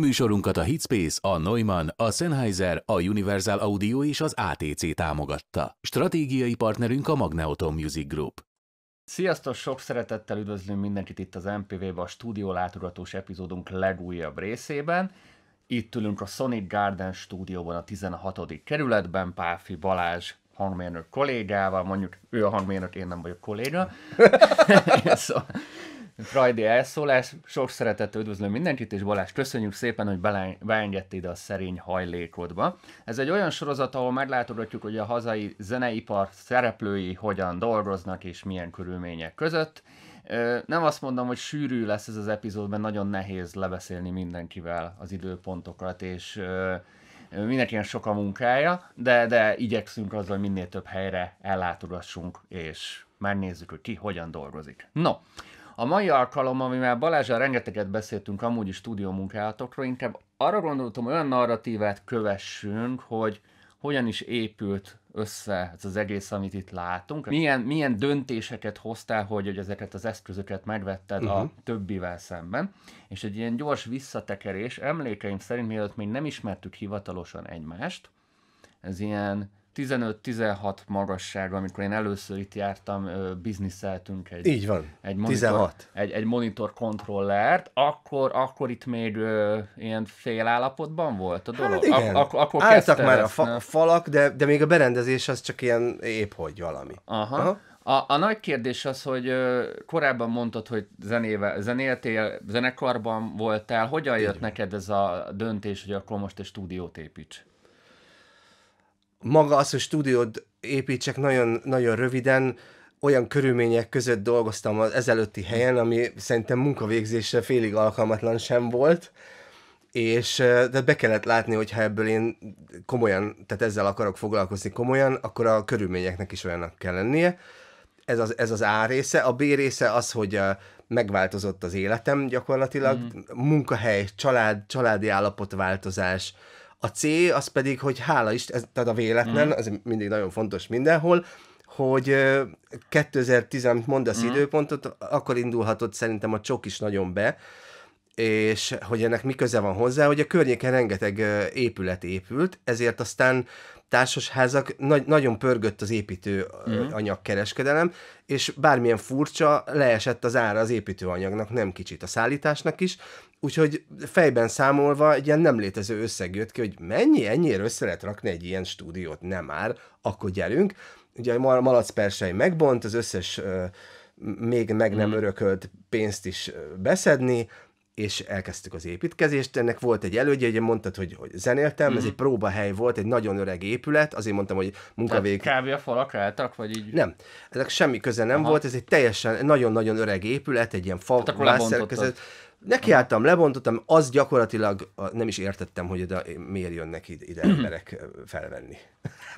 Műsorunkat a Hitspace, a Neumann, a Sennheiser, a Universal Audio és az ATC támogatta. Stratégiai partnerünk a Magneoton Music Group. Sziasztok, sok szeretettel üdvözlünk mindenkit itt az mpv ben a stúdió látogatós epizódunk legújabb részében. Itt ülünk a Sonic Garden stúdióban a 16. kerületben, Páfi Balázs hangmérnök kollégával, mondjuk ő a hangmérnök, én nem vagyok kolléga. szóval, Frajdi elszólás. Sok szeretettel üdvözlöm mindenkit, és Balázs, köszönjük szépen, hogy beengedt ide a szerény hajlékodba. Ez egy olyan sorozat, ahol meglátogatjuk, hogy a hazai zeneipar szereplői hogyan dolgoznak és milyen körülmények között. Nem azt mondom, hogy sűrű lesz ez az epizód, mert nagyon nehéz lebeszélni mindenkivel az időpontokat, és mindenkinek sok a munkája, de, de igyekszünk azzal minél több helyre ellátogassunk, és megnézzük, hogy ki hogyan dolgozik. No, a mai alkalom, amivel Balázsra rengeteget beszéltünk amúgy is stúdiómunkálatokról, inkább arra gondoltam, olyan narratívát kövessünk, hogy hogyan is épült össze ez az egész, amit itt látunk. Milyen, milyen döntéseket hoztál, hogy, hogy ezeket az eszközöket megvetted uh-huh. a mhm. többivel szemben. És egy ilyen gyors visszatekerés, emlékeim szerint, mielőtt még nem ismertük hivatalosan egymást, ez ilyen 15-16 magasság, amikor én először itt jártam, bizniszeltünk egy, Így van. egy, monitor, 16. egy, egy monitor kontrollert, akkor, akkor itt még ö, ilyen félállapotban volt a dolog? Hát igen. Ak- ak- akkor Álltak már ezt, a fa- falak, de, de még a berendezés az csak ilyen épp hogy valami. Aha. Aha. A, a nagy kérdés az, hogy ö, korábban mondtad, hogy zenéve, zenéltél, zenekarban voltál, hogyan jött neked ez a döntés, hogy akkor most egy stúdiót építs? maga az, hogy stúdiót építsek nagyon, nagyon röviden, olyan körülmények között dolgoztam az ezelőtti helyen, ami szerintem munkavégzésre félig alkalmatlan sem volt, és de be kellett látni, hogy ha ebből én komolyan, tehát ezzel akarok foglalkozni komolyan, akkor a körülményeknek is olyannak kell lennie. Ez az, ez az A része. A B része az, hogy megváltozott az életem gyakorlatilag, mm. munkahely, család, családi állapotváltozás, változás, a C az pedig, hogy hála is, ez, tehát a véletlen, mm. ez mindig nagyon fontos mindenhol, hogy 2010, amit mondasz mm. időpontot, akkor indulhatott szerintem a csok is nagyon be, és hogy ennek mi köze van hozzá, hogy a környéken rengeteg épület épült, ezért aztán társasházak, nagy, nagyon pörgött az építő mhm. anyagkereskedelem, és bármilyen furcsa, leesett az ára az építőanyagnak, nem kicsit a szállításnak is, Úgyhogy fejben számolva egy ilyen nem létező összeg jött ki, hogy mennyi, ennyire össze lehet rakni egy ilyen stúdiót, nem már, akkor gyerünk. Ugye a malac persei megbont, az összes még meg nem mm. örökölt pénzt is beszedni, és elkezdtük az építkezést. Ennek volt egy elődje, ugye mondtad, hogy, hogy zenéltem, mm. ez egy próbahely volt, egy nagyon öreg épület, azért mondtam, hogy munkavég... Tehát a falak álltak, vagy így? Nem, ezek semmi köze nem Aha. volt, ez egy teljesen nagyon-nagyon öreg épület, egy ilyen fa... Hát akkor Nekiálltam, lebontottam, az gyakorlatilag nem is értettem, hogy ide, miért jönnek ide emberek felvenni.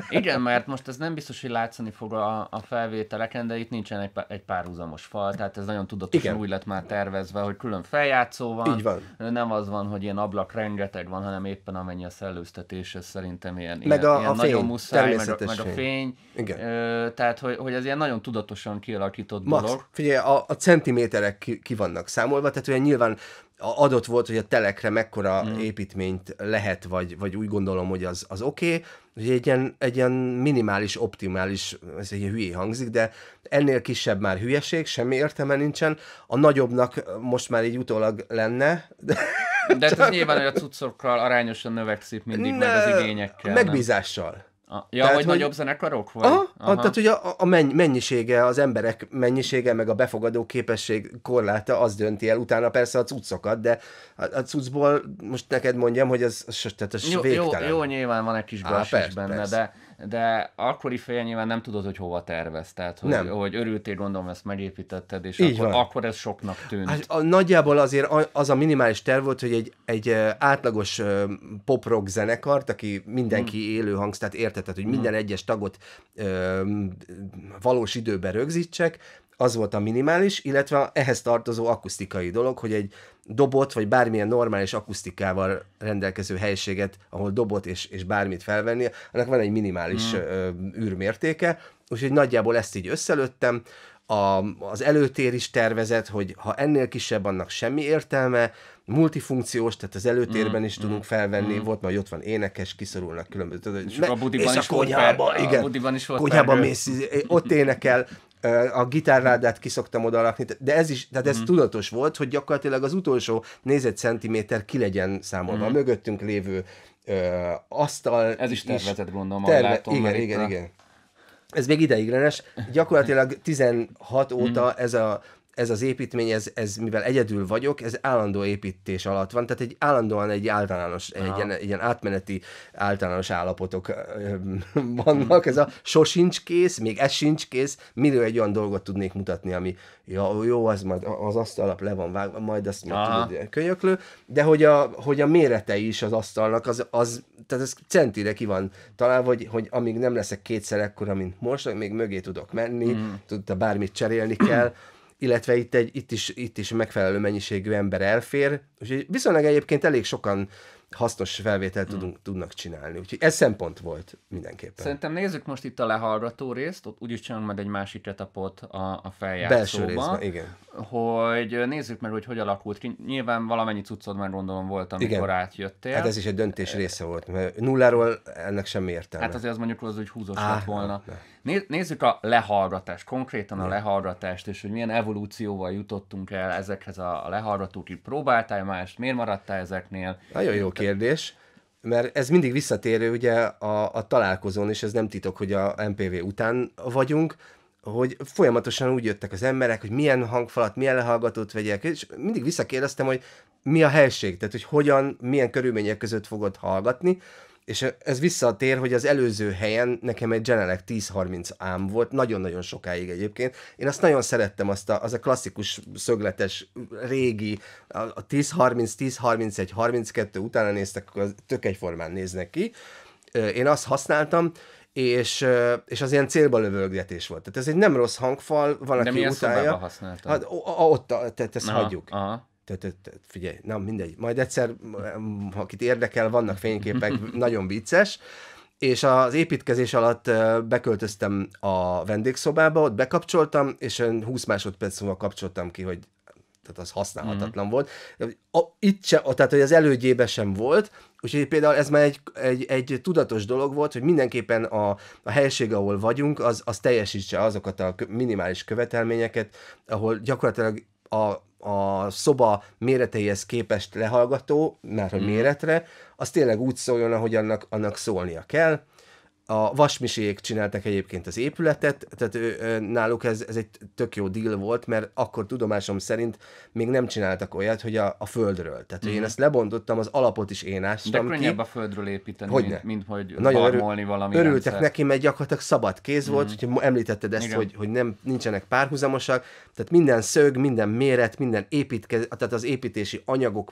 Igen, mert most ez nem biztos, hogy látszani fog a, a felvételeken, de itt nincsen egy, egy párhuzamos fal, tehát ez nagyon tudatosan Igen. úgy lett már tervezve, hogy külön feljátszó van. Így van. Nem az van, hogy ilyen ablak rengeteg van, hanem éppen amennyi a szellőztetés, ez szerintem ilyen, meg ilyen, a, ilyen a nagyon fény, muszáj, meg a, meg a fény. Igen. Ö, tehát, hogy, hogy ez ilyen nagyon tudatosan kialakított Max, dolog. figyelj, a, a centiméterek ki, ki vannak számolva, tehát olyan nyilván adott volt, hogy a telekre mekkora mm. építményt lehet, vagy, vagy úgy gondolom, hogy az, az oké, okay, egy ilyen, egy ilyen minimális, optimális, ez egy ilyen hülyé hangzik, de ennél kisebb már hülyeség, semmi értelme nincsen. A nagyobbnak most már így utólag lenne. De, de hát csak... ez nyilván, hogy a cuccokkal arányosan növekszik mindig, ne, meg az igényekkel. Megbízással. Nem? Ja, tehát, hogy, hogy nagyobb zenekarok? Vagy? Aha, aha. Tehát ugye a, a mennyisége, az emberek mennyisége, meg a befogadó képesség korláta az dönti el, utána persze a cuccokat, de a, a cuccból most neked mondjam, hogy ez, tehát ez jó, végtelen. Jó, jó, nyilván van egy kis bals benne, persze. de de akkori fél nyilván nem tudod, hogy hova tervez. Tehát, hogy, nem. hogy örültél, gondolom, ezt megépítetted, és Így akkor, van. akkor ez soknak tűnt. Hát, a, nagyjából azért az a minimális terv volt, hogy egy, egy átlagos pop rock zenekart, aki mindenki hmm. élő hangsz, tehát értetett, hogy hmm. minden egyes tagot ö, valós időben rögzítsek, az volt a minimális, illetve ehhez tartozó akusztikai dolog, hogy egy dobot, vagy bármilyen normális akusztikával rendelkező helységet, ahol dobot és, és bármit felvenni, annak van egy minimális mm. ö, űrmértéke, úgyhogy nagyjából ezt így összelőttem. A, az előtér is tervezett, hogy ha ennél kisebb, annak semmi értelme, multifunkciós, tehát az előtérben mm, is tudunk mm, felvenni, mm. volt már, ott van énekes, kiszorulnak különböző. És, me, a budiban és is a konyhában, per, igen, a budiban is volt konyhában mész, izé, ott énekel, a gitárládát kiszoktam oda lakni, de ez is, tehát ez mm. tudatos volt, hogy gyakorlatilag az utolsó négyzetcentiméter ki legyen számolva, mm. a mhm. mögöttünk lévő ö, asztal. Ez is tervezett, gondolom, terve, látom, igen, igen, a... igen. Ez még ideiglenes. Gyakorlatilag 16 óta mm. ez a ez az építmény, ez, ez mivel egyedül vagyok, ez állandó építés alatt van, tehát egy állandóan egy általános, Aha. egy, ilyen, egy ilyen átmeneti általános állapotok ö, vannak, ez a sosincs kész, még ez sincs kész, miről egy olyan dolgot tudnék mutatni, ami ja, jó, az majd az asztalap le van vágva, majd azt majd tudod, könyöklő, de hogy a, hogy a mérete is az asztalnak, az, az tehát ez centire ki van találva, hogy, hogy amíg nem leszek kétszer ekkora, mint most, még mögé tudok menni, mm. tudta bármit cserélni kell, illetve itt, egy, itt, is, itt is megfelelő mennyiségű ember elfér, úgyhogy viszonylag egyébként elég sokan hasznos felvételt hmm. tudunk, tudnak csinálni. Úgyhogy ez szempont volt mindenképpen. Szerintem nézzük most itt a lehallgató részt, ott úgyis csinálunk majd egy másik etapot a, a feljátszóba. Belső részben, igen. Hogy nézzük meg, hogy hogy alakult ki. Nyilván valamennyi cuccod már gondolom volt, amikor igen. átjöttél. Hát ez is egy döntés része volt, mert nulláról ennek semmi értelme. Hát azért az mondjuk az, hogy húzós ah, volna. Ne. Nézzük a lehallgatást, konkrétan a lehallgatást, és hogy milyen evolúcióval jutottunk el ezekhez a lehallgatókig. Próbáltál mást, miért maradtál ezeknél? Nagyon jó kérdés mert ez mindig visszatérő ugye a, a találkozón, és ez nem titok, hogy a MPV után vagyunk, hogy folyamatosan úgy jöttek az emberek, hogy milyen hangfalat, milyen lehallgatót vegyek, és mindig visszakérdeztem, hogy mi a helység, tehát hogy hogyan, milyen körülmények között fogod hallgatni, és ez visszatér, hogy az előző helyen nekem egy Genelec 1030 ám volt, nagyon-nagyon sokáig egyébként. Én azt nagyon szerettem, azt a, az a klasszikus, szögletes, régi, a, a 1030, 1031, 32 utána néztek, akkor tök egyformán néznek ki. Én azt használtam, és, és az ilyen célba lövölgetés volt. Tehát ez egy nem rossz hangfal, van, De aki utálja. De milyen használtam? Hát, ott, tehát ezt aha, hagyjuk. Aha figyelj, na mindegy, majd egyszer, akit érdekel, vannak fényképek, nagyon vicces, és az építkezés alatt beköltöztem a vendégszobába, ott bekapcsoltam, és 20 másodperc múlva kapcsoltam ki, hogy tehát az használhatatlan mm. volt. A, itt se, tehát hogy az elődjébe sem volt, úgyhogy például ez már egy, egy, egy tudatos dolog volt, hogy mindenképpen a, a helység, ahol vagyunk, az, az teljesítse azokat a minimális követelményeket, ahol gyakorlatilag a a szoba méreteihez képest lehallgató, mert hogy mhm. méretre, az tényleg úgy szóljon, ahogy annak, annak szólnia kell. A vasmiségek csináltak egyébként az épületet, tehát ő, náluk ez, ez egy tök jó deal volt, mert akkor tudomásom szerint még nem csináltak olyat, hogy a, a földről. Tehát, mm-hmm. én mhm. ezt lebontottam, az alapot is én ástam De könnyebb ki. a földről építeni, hogy mint, mint hogy Nagyon örül, valami Örültek rendszer. neki, mert gyakorlatilag szabad kéz mm. volt, mhm. hogyha említetted ezt, Igen. hogy, hogy nem nincsenek párhuzamosak, tehát minden szög, minden méret, minden építke, tehát az építési anyagok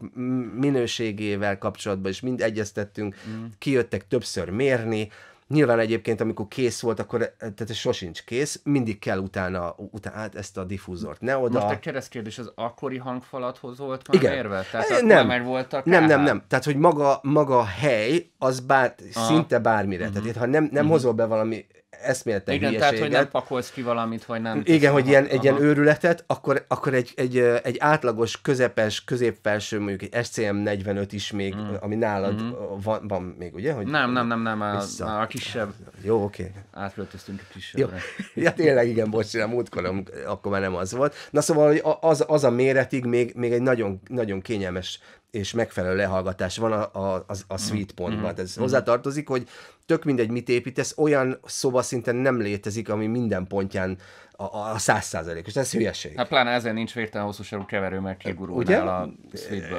minőségével kapcsolatban is mind egyeztettünk, mm. kijöttek többször mérni, Nyilván egyébként, amikor kész volt, akkor eh, tehát sosincs kész, mindig kell utána, utána hát ezt a diffúzort. Ne oda. Most a keresztkérdés az akkori hangfalathoz volt már Igen. érve? Tehát eh, nem. már voltak nem, nem, nem. Tehát, hogy maga, maga a hely, az bár, szinte bármire. Uh-huh. Tehát, mhm. ha nem, nem uh-huh. hozol be valami eszméletlen Igen, hülyeséget. tehát, hogy nem pakolsz ki valamit, vagy nem. Igen, hogy ilyen, egy ilyen őrületet, akkor, akkor egy, egy, egy átlagos, közepes, középfelső, mondjuk egy SCM 45 is még, mm. ami nálad mm. van, van még, ugye? Hogy nem, nem, nem, nem, a, a kisebb. Jó, oké. Okay. Átköltöztünk a kisebbre. Jó. Ja, tényleg igen, bocsánat, múltkor akkor már nem az volt. Na szóval, hogy az, az a méretig még, még egy nagyon, nagyon kényelmes és megfelelő lehallgatás van a, a, a, a hmm. sweet pontban. Mm. Ez mm. hozzátartozik, hogy tök mindegy, mit építesz, olyan szoba szinten nem létezik, ami minden pontján a, a száz és Ez hülyeség. Hát pláne ezen nincs vértelen hosszú keverő, mert kigurulnál a szvédből.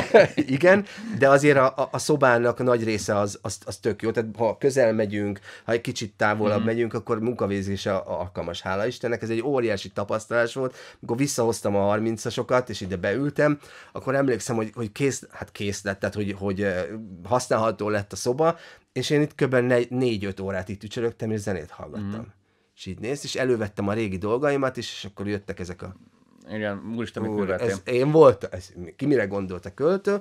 Igen, de azért a, a, a szobának nagy része az, az, az tök jó. Tehát ha közel megyünk, ha egy kicsit távolabb mm-hmm. megyünk, akkor munkavégzése alkalmas, hála Istennek. Ez egy óriási tapasztalás volt. Amikor visszahoztam a 30-asokat, és ide beültem, akkor emlékszem, hogy, hogy kész, hát kész lett, tehát hogy, hogy használható lett a szoba, és én itt kb. 4-5 órát itt ücsörögtem, és zenét hallgattam. Mm. És így néz, és elővettem a régi dolgaimat, és, és akkor jöttek ezek a... Igen, úristen, Úr, ez, Én voltam, ez, ki mire gondolt a költő,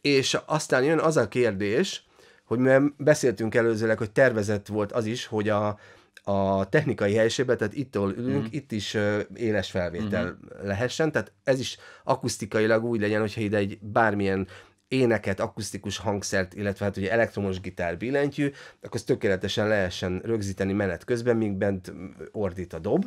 és aztán jön az a kérdés, hogy mert beszéltünk előzőleg, hogy tervezett volt az is, hogy a, a technikai helyiségben, tehát itt, ahol ülünk, mm. itt is uh, éles felvétel mm. lehessen, tehát ez is akusztikailag úgy legyen, hogyha ide egy bármilyen éneket, akusztikus hangszert, illetve hát ugye elektromos gitár billentyű, akkor ezt tökéletesen lehessen rögzíteni menet közben, míg bent ordít a dob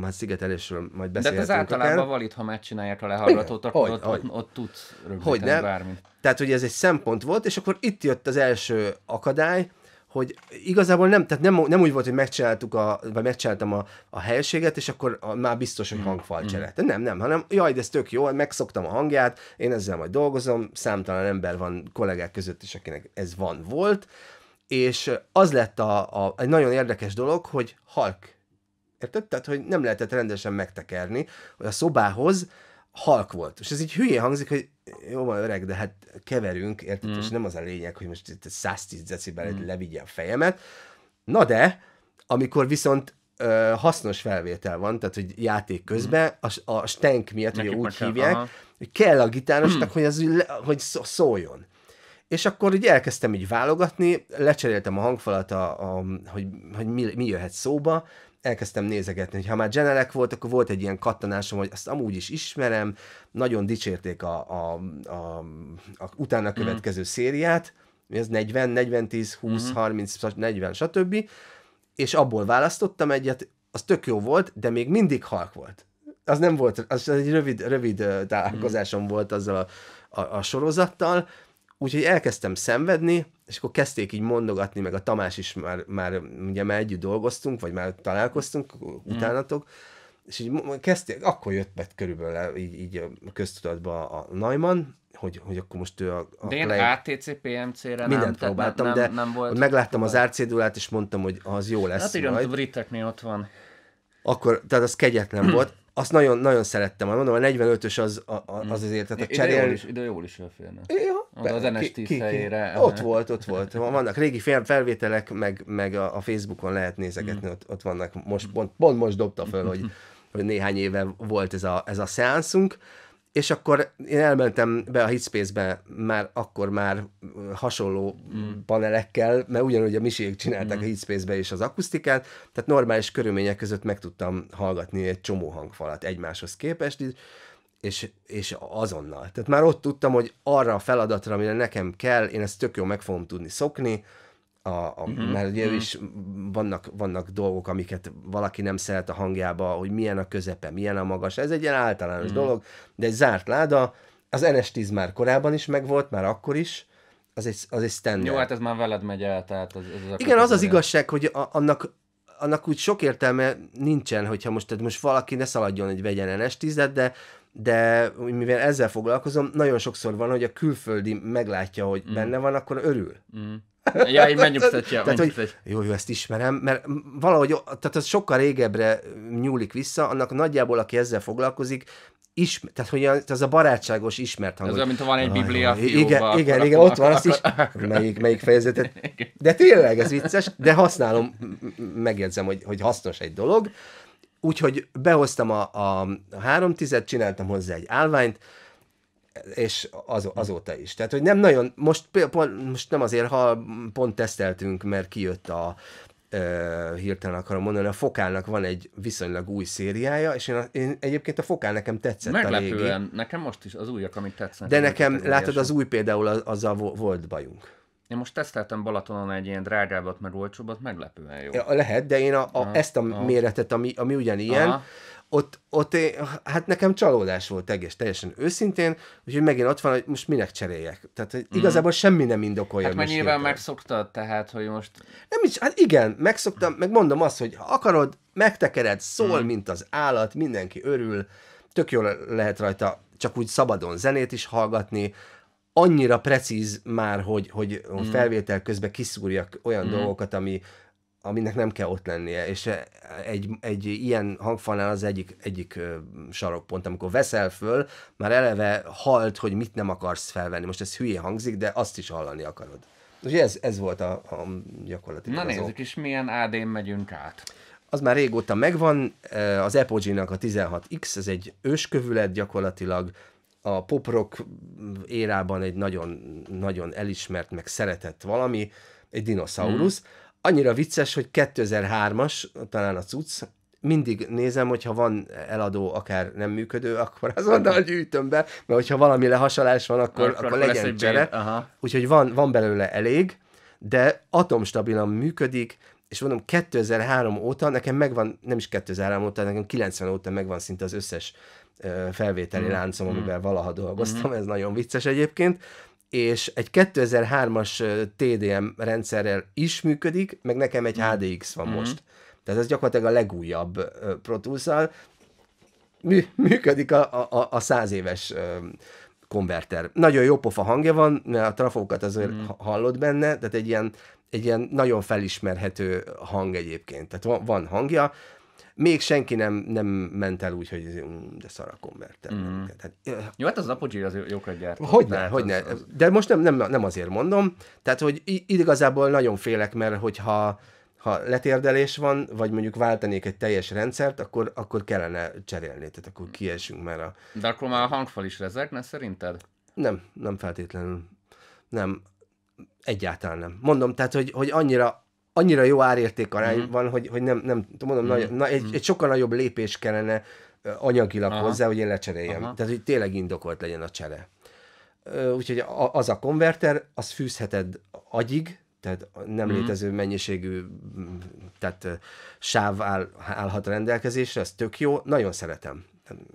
már szigetelésről majd hát beszélhetünk. De ez általában akár. valid, ha megcsinálják a lehallgatót, akkor ott, hogy. ott, ott tudsz rögzíteni hogy nem. bármit. Tehát hogy ez egy szempont volt, és akkor itt jött az első akadály, hogy igazából nem, tehát nem, nem úgy volt, hogy megcsináltuk a, vagy megcsináltam a, a helységet, és akkor a, már biztos, hogy mm. hangfal mm. cserélt. Nem, nem, hanem jaj, de ez tök jó, megszoktam a hangját, én ezzel majd dolgozom, számtalan ember van kollégák között is, akinek ez van, volt, és az lett a, a, egy nagyon érdekes dolog, hogy halk Érted? Tehát, hogy nem lehetett rendesen megtekerni, hogy a szobához halk volt. És ez így hülyé hangzik, hogy jó, van öreg, de hát keverünk, érted? Mm. És nem az a lényeg, hogy most itt 110 decibel mm. levigye a fejemet. Na de, amikor viszont ö, hasznos felvétel van, tehát hogy játék mhm. közben, mm. a, a stenk miatt, hogy úgy kell, hívják, hogy kell a gitárosnak, mm. hogy, az, hogy szóljon. És akkor így elkezdtem így válogatni, lecseréltem a hangfalat, a, a, hogy, hogy mi, mi jöhet szóba, elkezdtem nézegetni, hogy ha már Genelek volt, akkor volt egy ilyen kattanásom, hogy azt amúgy is ismerem, nagyon dicsérték a, a, a, a utána mhm. következő mm. szériát, ez 40, 40, 10, 20, mm. 30, 40, stb. És abból választottam egyet, az tök jó volt, de még mindig halk volt. Az nem volt, az egy rövid, rövid mhm. találkozásom mm. volt azzal a, a, a sorozattal, úgyhogy elkezdtem szenvedni, és akkor kezdték így mondogatni, meg a Tamás is már, már ugye már együtt dolgoztunk, vagy már találkoztunk mm. utánatok, és így kezdték, akkor jött be körülbelül így, így a köztudatba a Neumann, hogy, hogy akkor most ő a... a de én play... ATC, PMC-re Mindent nem, próbáltam, nem, de nem volt megláttam az árcédulát, és mondtam, hogy az jó hát lesz Hát igen, a briteknél ott van. Akkor, tehát az kegyetlen volt azt nagyon, nagyon szerettem. Mondom, a 45-ös az, a, mm. az azért, tehát a cserél... Ide jól is, ide jól is félne. Ja, be, az NS10 helyére. Ott volt, ott volt. Vannak régi felvételek, meg, meg a, a Facebookon lehet nézegetni, mm. ott, ott vannak. Most, pont, pont most dobta föl, hogy, hogy néhány éve volt ez a, ez a szeánszunk és akkor én elmentem be a Hitspace-be már akkor már hasonló mm. panelekkel, mert ugyanúgy a misiék csinálták mm. a Hitspace-be és az akusztikát, tehát normális körülmények között meg tudtam hallgatni egy csomó hangfalat egymáshoz képest, és, és azonnal. Tehát már ott tudtam, hogy arra a feladatra, amire nekem kell, én ezt tök jól meg fogom tudni szokni, a, a, mm-hmm. mert ugye mm-hmm. is vannak, vannak dolgok, amiket valaki nem szeret a hangjába, hogy milyen a közepe, milyen a magas, ez egy ilyen általános mm-hmm. dolog, de egy zárt láda, az NS10 már korábban is megvolt, már akkor is, az egy, az egy standard. Jó, hát ez már veled megy el, tehát ez, ez az Igen, az az igazság, hogy a, annak, annak úgy sok értelme nincsen, hogyha most, tehát most valaki ne szaladjon, hogy vegyen ns 10 de, de mivel ezzel foglalkozom, nagyon sokszor van, hogy a külföldi meglátja, hogy mm. benne van, akkor örül. Mm. Ja, így megnyugtatja. Tehát, hogy jó, jó, ezt ismerem, mert valahogy, tehát az sokkal régebbre nyúlik vissza, annak nagyjából, aki ezzel foglalkozik, ismer, tehát hogy az a barátságos ismert hang. Ez olyan, mint ha van egy biblia Igen, igen, igen, ott van, azt is, melyik, melyik fejezetet. De tényleg, ez vicces, de használom, megjegyzem, hogy, hogy hasznos egy dolog. Úgyhogy behoztam a, a, a három tized, csináltam hozzá egy állványt, és az, azóta is. Tehát, hogy nem nagyon, most, pont, most nem azért, ha pont teszteltünk, mert kijött a, hirtelen akarom mondani, a Fokálnak van egy viszonylag új szériája, és én, a, én egyébként a Fokál nekem tetszett Meglepően, a régi. nekem most is az újak, amit tetszett, De nekem, látod, az új például az, azzal volt bajunk. Én most teszteltem Balatonon egy ilyen drágábbat, meg olcsóbbat, meglepően jó. Ja, lehet, de én a, a, Aha, ezt a aha. méretet, ami, ami ugyanilyen, Aha ott, ott én, hát nekem csalódás volt egész teljesen őszintén, úgyhogy megint ott van, hogy most minek cseréljek. Tehát hogy mm. igazából semmi nem indokolja. Hát mert nyilván megszoktad, tehát, hogy most... Nem is, hát igen, megszoktam, meg mondom azt, hogy ha akarod, megtekered, szól, mm. mint az állat, mindenki örül, tök jól lehet rajta csak úgy szabadon zenét is hallgatni, annyira precíz már, hogy, hogy mm. felvétel közben kiszúrjak olyan mm. dolgokat, ami aminek nem kell ott lennie, és e, egy, egy ilyen hangfalnál az egyik, egyik sarokpont, amikor veszel föl, már eleve halt, hogy mit nem akarsz felvenni. Most ez hülye hangzik, de azt is hallani akarod. Úgyhogy ez, ez volt a, a gyakorlati Na igazó. nézzük is, milyen AD-n megyünk át. Az már régóta megvan, e, az epogee nak a 16X, ez egy őskövület gyakorlatilag, a poprock érában egy nagyon, nagyon elismert, meg szeretett valami, egy dinoszaurusz, hmm annyira vicces, hogy 2003-as, talán a cucc, mindig nézem, hogyha van eladó, akár nem működő, akkor azonnal gyűjtöm be, mert hogyha valami lehasalás van, akkor, akkor, akkor legyen csere. Úgyhogy van, van belőle elég, de atomstabilan működik, és mondom, 2003 óta, nekem megvan, nem is 2003 óta, nekem 90 óta megvan szinte az összes felvételi mm. láncom, hmm. amivel valaha dolgoztam, mm. ez nagyon vicces egyébként, és egy 2003-as TDM rendszerrel is működik, meg nekem egy mm. HDX van mm. most. Tehát ez gyakorlatilag a legújabb Pro tools Mű, működik a, a, a száz éves konverter. Nagyon jó pofa hangja van, mert a trafókat azért mm. hallod benne, tehát egy ilyen, egy ilyen nagyon felismerhető hang egyébként. Tehát van, van hangja, még senki nem, nem ment el úgy, hogy mm, de szar a konverter. Mm. Tehát, Jó, hát az Apogee az jókat gyárt. Hogyne, hát hogyne. Az, az... De most nem, nem, nem azért mondom. Tehát, hogy igazából nagyon félek, mert hogyha ha letérdelés van, vagy mondjuk váltanék egy teljes rendszert, akkor, akkor kellene cserélni, tehát akkor kiesünk már a... De akkor már a hangfal is rezegne szerinted? Nem, nem feltétlenül. Nem, egyáltalán nem. Mondom, tehát, hogy, hogy annyira annyira jó árérték arány mm-hmm. van, hogy, hogy nem, nem tudom, mondom, mm-hmm. nagy, na, egy, mm-hmm. egy sokkal nagyobb lépés kellene anyagilag Aha. hozzá, hogy én lecseréljem. Aha. Tehát, hogy tényleg indokolt legyen a csere. Úgyhogy az a konverter, az fűzheted agyig, tehát nem mm-hmm. létező mennyiségű tehát sáv áll, állhat rendelkezésre, ez tök jó, nagyon szeretem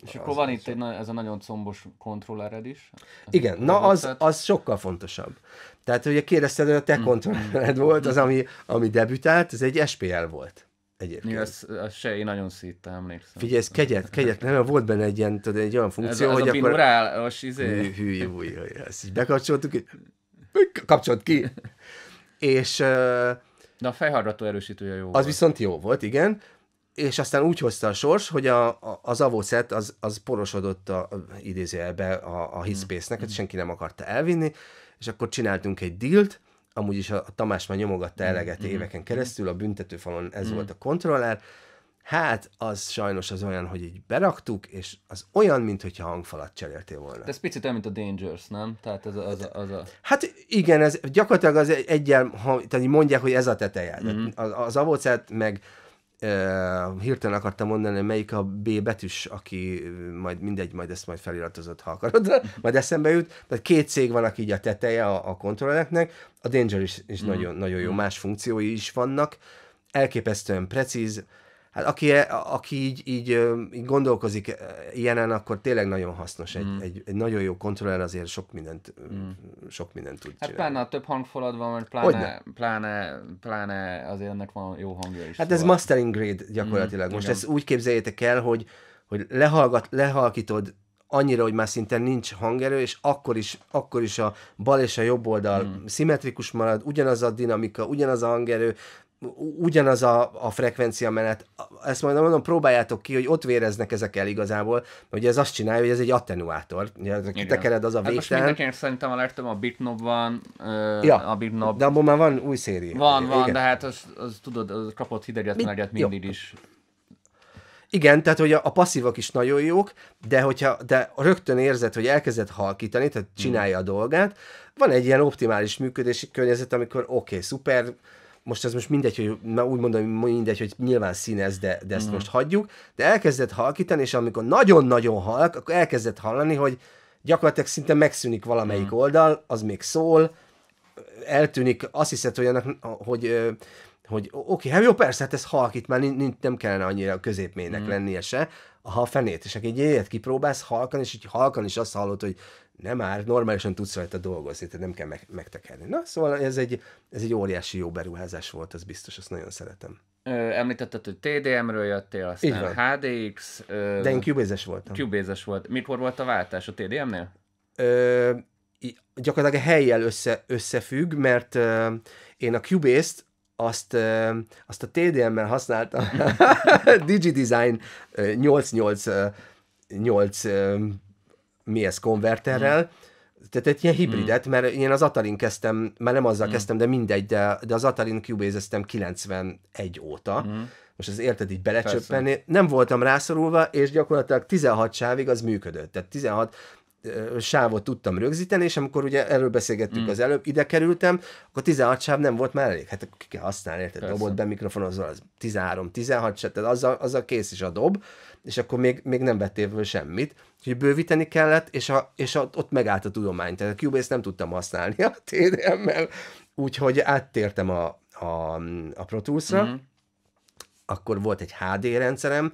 és akkor van itt egy, ez a nagyon combos kontrollered is. Igen, na az, az sokkal fontosabb. Tehát ugye kérdezted, hogy a te mm. kontrollered mm. volt, az mm. ami, ami debütált, ez egy SPL volt. Egyébként. Ja, ezt, ezt se, én nagyon szíttem, emlékszem. Figyelj, ez kegyet, kegyetlen, volt benne egy, ilyen, tudod, egy olyan funkció, ez, ez hogy a akkor... izé. Hű, hű, hű, hű, ezt így bekapcsoltuk, így... kapcsolt ki. És... Uh... De a fejhallgató erősítője jó Az volt. viszont jó volt, igen és aztán úgy hozta a sors, hogy a, a, az avocet az, az porosodott a, idézőjelbe a, a mm. hiszpésznek, hát mm. hát senki nem akarta elvinni, és akkor csináltunk egy dílt, amúgy is a, a Tamás már nyomogatta mm, eleget mm. éveken mm-hmm. keresztül, a büntetőfalon ez mm. volt a kontroller, Hát, az sajnos az olyan, hogy így beraktuk, és az olyan, mintha hangfalat cseréltél volna. De ez picit olyan, mint a Dangers, nem? Tehát ez a, az a, az a... Hát igen, ez gyakorlatilag az egyel, ha, tehát mondják, hogy ez a teteje. Mm-hmm. Az, az avocet, meg hirtelen akartam mondani, melyik a B betűs, aki majd mindegy, majd ezt majd feliratozott, ha akarod, majd eszembe jut. Tehát két cég van, aki így a teteje a, a kontrollereknek, a Danger is, is mm. nagyon, nagyon jó, mhm. más funkciói is vannak, elképesztően precíz, Hát aki, e, aki így, így, így gondolkozik e, ilyenen, akkor tényleg nagyon hasznos. Egy, mm. egy, egy nagyon jó kontroller azért sok mindent, mm. sok mindent tud Hát pláne a több hangfalad van, mert pláne, pláne, pláne azért ennek van jó hangja is. Hát szóval. ez mastering grade gyakorlatilag. Mm, Most igen. ezt úgy képzeljétek el, hogy, hogy lehallgat, lehalkítod annyira, hogy már szinte nincs hangerő, és akkor is, akkor is a bal és a jobb oldal mm. szimmetrikus marad, ugyanaz a dinamika, ugyanaz a hangerő, ugyanaz a, a frekvencia menet, ezt majd mondom, próbáljátok ki, hogy ott véreznek ezek el igazából, hogy ez azt csinálja, hogy ez egy attenuátor, tekered az a végtelen. Hát most mindenkinek szerintem a legtöbb a bitnob van, ja, a bitnob. De abban már van új széria. Van, van, Igen. de hát az, az tudod, az kapott hideget meget mindig jó. is. Igen, tehát hogy a, a passzívak is nagyon jók, de hogyha de rögtön érzed, hogy elkezdett halkítani, tehát csinálja hmm. a dolgát, van egy ilyen optimális működési környezet, amikor oké, okay, szuper, most ez most mindegy, hogy na úgy mondom, mindegy, hogy nyilván színez, de, de ezt mm. most hagyjuk, de elkezdett halkítani, és amikor nagyon-nagyon halk, akkor elkezdett hallani, hogy gyakorlatilag szinte megszűnik valamelyik mm. oldal, az még szól, eltűnik, azt hiszed, hogy, annak, hogy hogy oké, hát jó, persze, hát ez halkít, már nem kellene annyira középmének mm. lennie se, ha a fenét, és akkor egy ilyet kipróbálsz halkan, és így halkan is azt hallod, hogy nem már normálisan tudsz rajta dolgozni, tehát nem kell meg, megtekerni. Na, szóval ez egy, ez egy óriási jó beruházás volt, az biztos, azt nagyon szeretem. Ö, említetted, hogy TDM-ről jöttél, aztán HDX. Ö, De én kubézes voltam. Kubézes volt. Mikor volt a váltás a TDM-nél? Ö, gyakorlatilag a helyjel össze, összefügg, mert ö, én a Cubase-t azt, ö, azt a TDM-mel használtam. DigiDesign 88 8 mihez konverterrel, mm. Tehát egy ilyen hibridet, mm. mert én az Atalin kezdtem, már nem azzal mm. kezdtem, de mindegy, de, de az Atalin cubase 91 óta. Mm. Most az érted így belecsöppenni. Persze. Nem voltam rászorulva, és gyakorlatilag 16 sávig az működött. Tehát 16, sávot tudtam rögzíteni, és amikor ugye erről beszélgettük mm. az előbb, ide kerültem, akkor 16 sáv nem volt már elég. Hát akkor ki kell használni, érted? Dobott be mikrofon az 13, 16 sáv, tehát az a kész is a dob, és akkor még, még nem vettél semmit. Úgyhogy bővíteni kellett, és, a, és a, ott megállt a tudomány. Tehát a Cubase nem tudtam használni a TDM-mel, úgyhogy áttértem a, a, a Pro Tools-ra, mm. akkor volt egy HD rendszerem,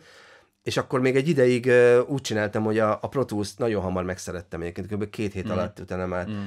és akkor még egy ideig úgy csináltam, hogy a, a Pro Tools-t nagyon hamar megszerettem egyébként, kb. két hét mm. alatt utána már. Mm.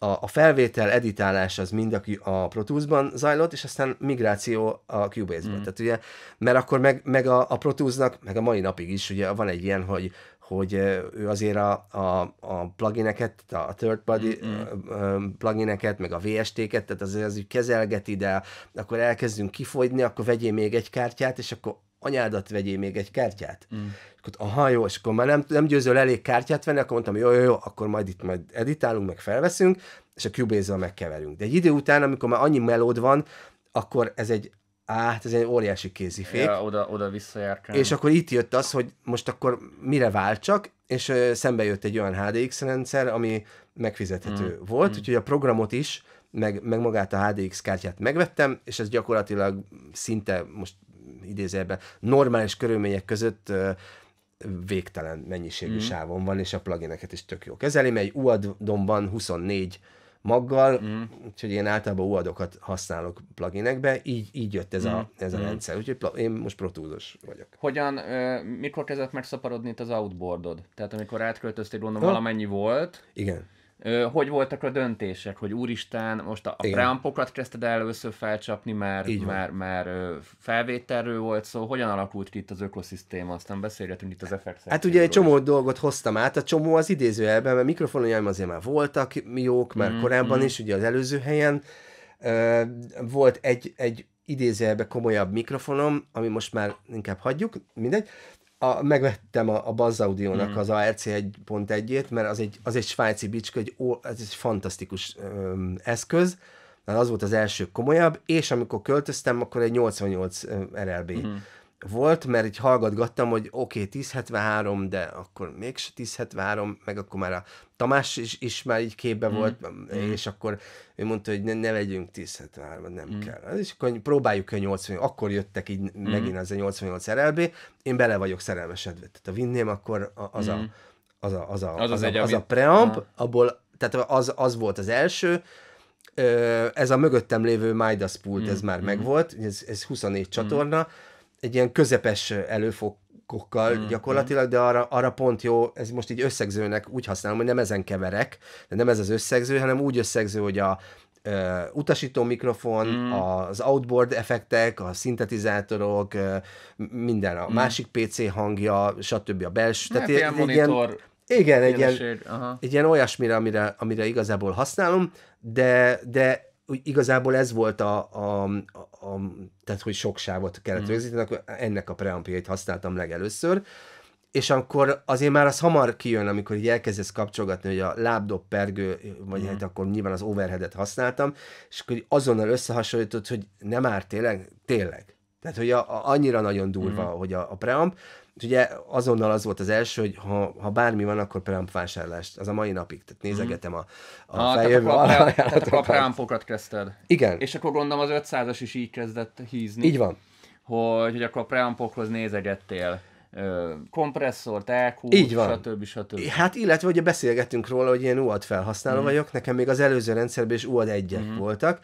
A, a felvétel, editálás az mind a, a Pro Tools-ban zajlott, és aztán migráció a Cubase-be. Mm. Tehát ugye, mert akkor meg, meg a, a Pro Tools-nak, meg a mai napig is ugye van egy ilyen, hogy hogy ő azért a, a, a plugineket, a third party mm-hmm. plugineket, meg a VST-ket, tehát azért az úgy kezelgeti, de akkor elkezdünk kifogyni, akkor vegyél még egy kártyát, és akkor anyádat vegyél még egy kártyát. Mm. És akkor, aha, jó, és akkor már nem, nem győzöl elég kártyát venni, akkor mondtam, jó, jó, jó, akkor majd itt majd editálunk, meg felveszünk, és a cubase megkeverünk. De egy idő után, amikor már annyi melód van, akkor ez egy hát ez egy óriási kézifék. Ja, oda, oda visszajárt. És akkor itt jött az, hogy most akkor mire váltsak, és ö, szembe jött egy olyan HDX rendszer, ami megfizethető mm. volt, mm. úgyhogy a programot is, meg, meg magát a HDX kártyát megvettem, és ez gyakorlatilag szinte most idézőjelben normális körülmények között végtelen mennyiségű mm. sávon van, és a plugineket is tök jó kezeli, mert egy UAD-domban 24 maggal, mm. úgyhogy én általában UAD-okat használok pluginekbe, így, így jött ez, mm. a, mhm. ez a mhm. rendszer, úgyhogy én most protúzos vagyok. Hogyan, mikor kezdett megszaporodni itt az outboardod? Tehát amikor átköltöztél, gondolom valamennyi volt. Igen hogy voltak a döntések, hogy úristen, most a, a preampokat kezdted el először felcsapni, már, Így már, már felvételről volt szó, hogyan alakult itt az ökoszisztéma, aztán beszélgetünk itt az effekt. Hát ugye egy csomó dolgot hoztam át, a csomó az elben, mert mikrofonjaim azért már voltak jók, már mm, korábban mm. is, ugye az előző helyen volt egy, egy idézőjelben komolyabb mikrofonom, ami most már inkább hagyjuk, mindegy, a, megvettem a, a Buzz Audio-nak mm. az ARC 1.1-ét, mert az egy, az egy svájci bicska, egy, ó, ez egy fantasztikus öm, eszköz, mert az volt az első komolyabb, és amikor költöztem, akkor egy 88 RLB mm volt, mert így hallgatgattam, hogy oké, okay, 1073, de akkor mégse 1073, meg akkor már a Tamás is, is már így képbe mm. volt, mm. és akkor ő mondta, hogy ne, ne legyünk 1073, nem mm. kell. És akkor próbáljuk a 80, akkor jöttek így mm. megint az a 88 RLB, én bele vagyok szerelmesedve. Tehát ha vinném, akkor az mm. a mhm. az a, az a, az, az, az, egy, a, az a preamp, ah. abból, tehát az, az volt az első, ez a mögöttem lévő Midas pult, mm. ez mhm. már mm. megvolt, ez, ez 24 mm. csatorna, egy ilyen közepes előfokokkal mm, gyakorlatilag, de arra, arra pont jó, ez most így összegzőnek úgy használom, hogy nem ezen keverek, de nem ez az összegző, hanem úgy összegző, hogy a ö, utasító mikrofon, mm. az outboard effektek, a szintetizátorok, ö, minden, a mm. másik PC hangja, stb. a belső. Tehát hát ilyen, monitor, ilyen, igen, egy ilyen, egy ilyen olyasmire, amire, amire igazából használom, de, de úgy igazából ez volt a, a, a, a tehát hogy sok sávot kellett hmm. rögzíteni, akkor ennek a preampjait használtam legelőször, és akkor azért már az hamar kijön, amikor így elkezdesz kapcsolgatni, hogy a lábdob pergő, vagy mm. hát akkor nyilván az overheadet használtam, és akkor azonnal összehasonlított, hogy nem árt tényleg, tényleg. Tehát, hogy a, a, annyira nagyon durva, mm. hogy a, a preamp, ugye azonnal az volt az első, hogy ha, ha bármi van, akkor Trump vásárlást. Az a mai napig. Tehát mhm. nézegetem a, a ah, feljövő Tehát akkor a, a, a kezdted. Igen. És akkor gondolom az 500-as is így kezdett hízni. Így van. Hogy, hogy akkor a preampokhoz nézegettél kompresszort, EQ, Így van. stb. stb. Hát illetve ugye beszélgettünk róla, hogy ilyen UAD felhasználó mm. vagyok, nekem még az előző rendszerben is UAD egyek mm. voltak,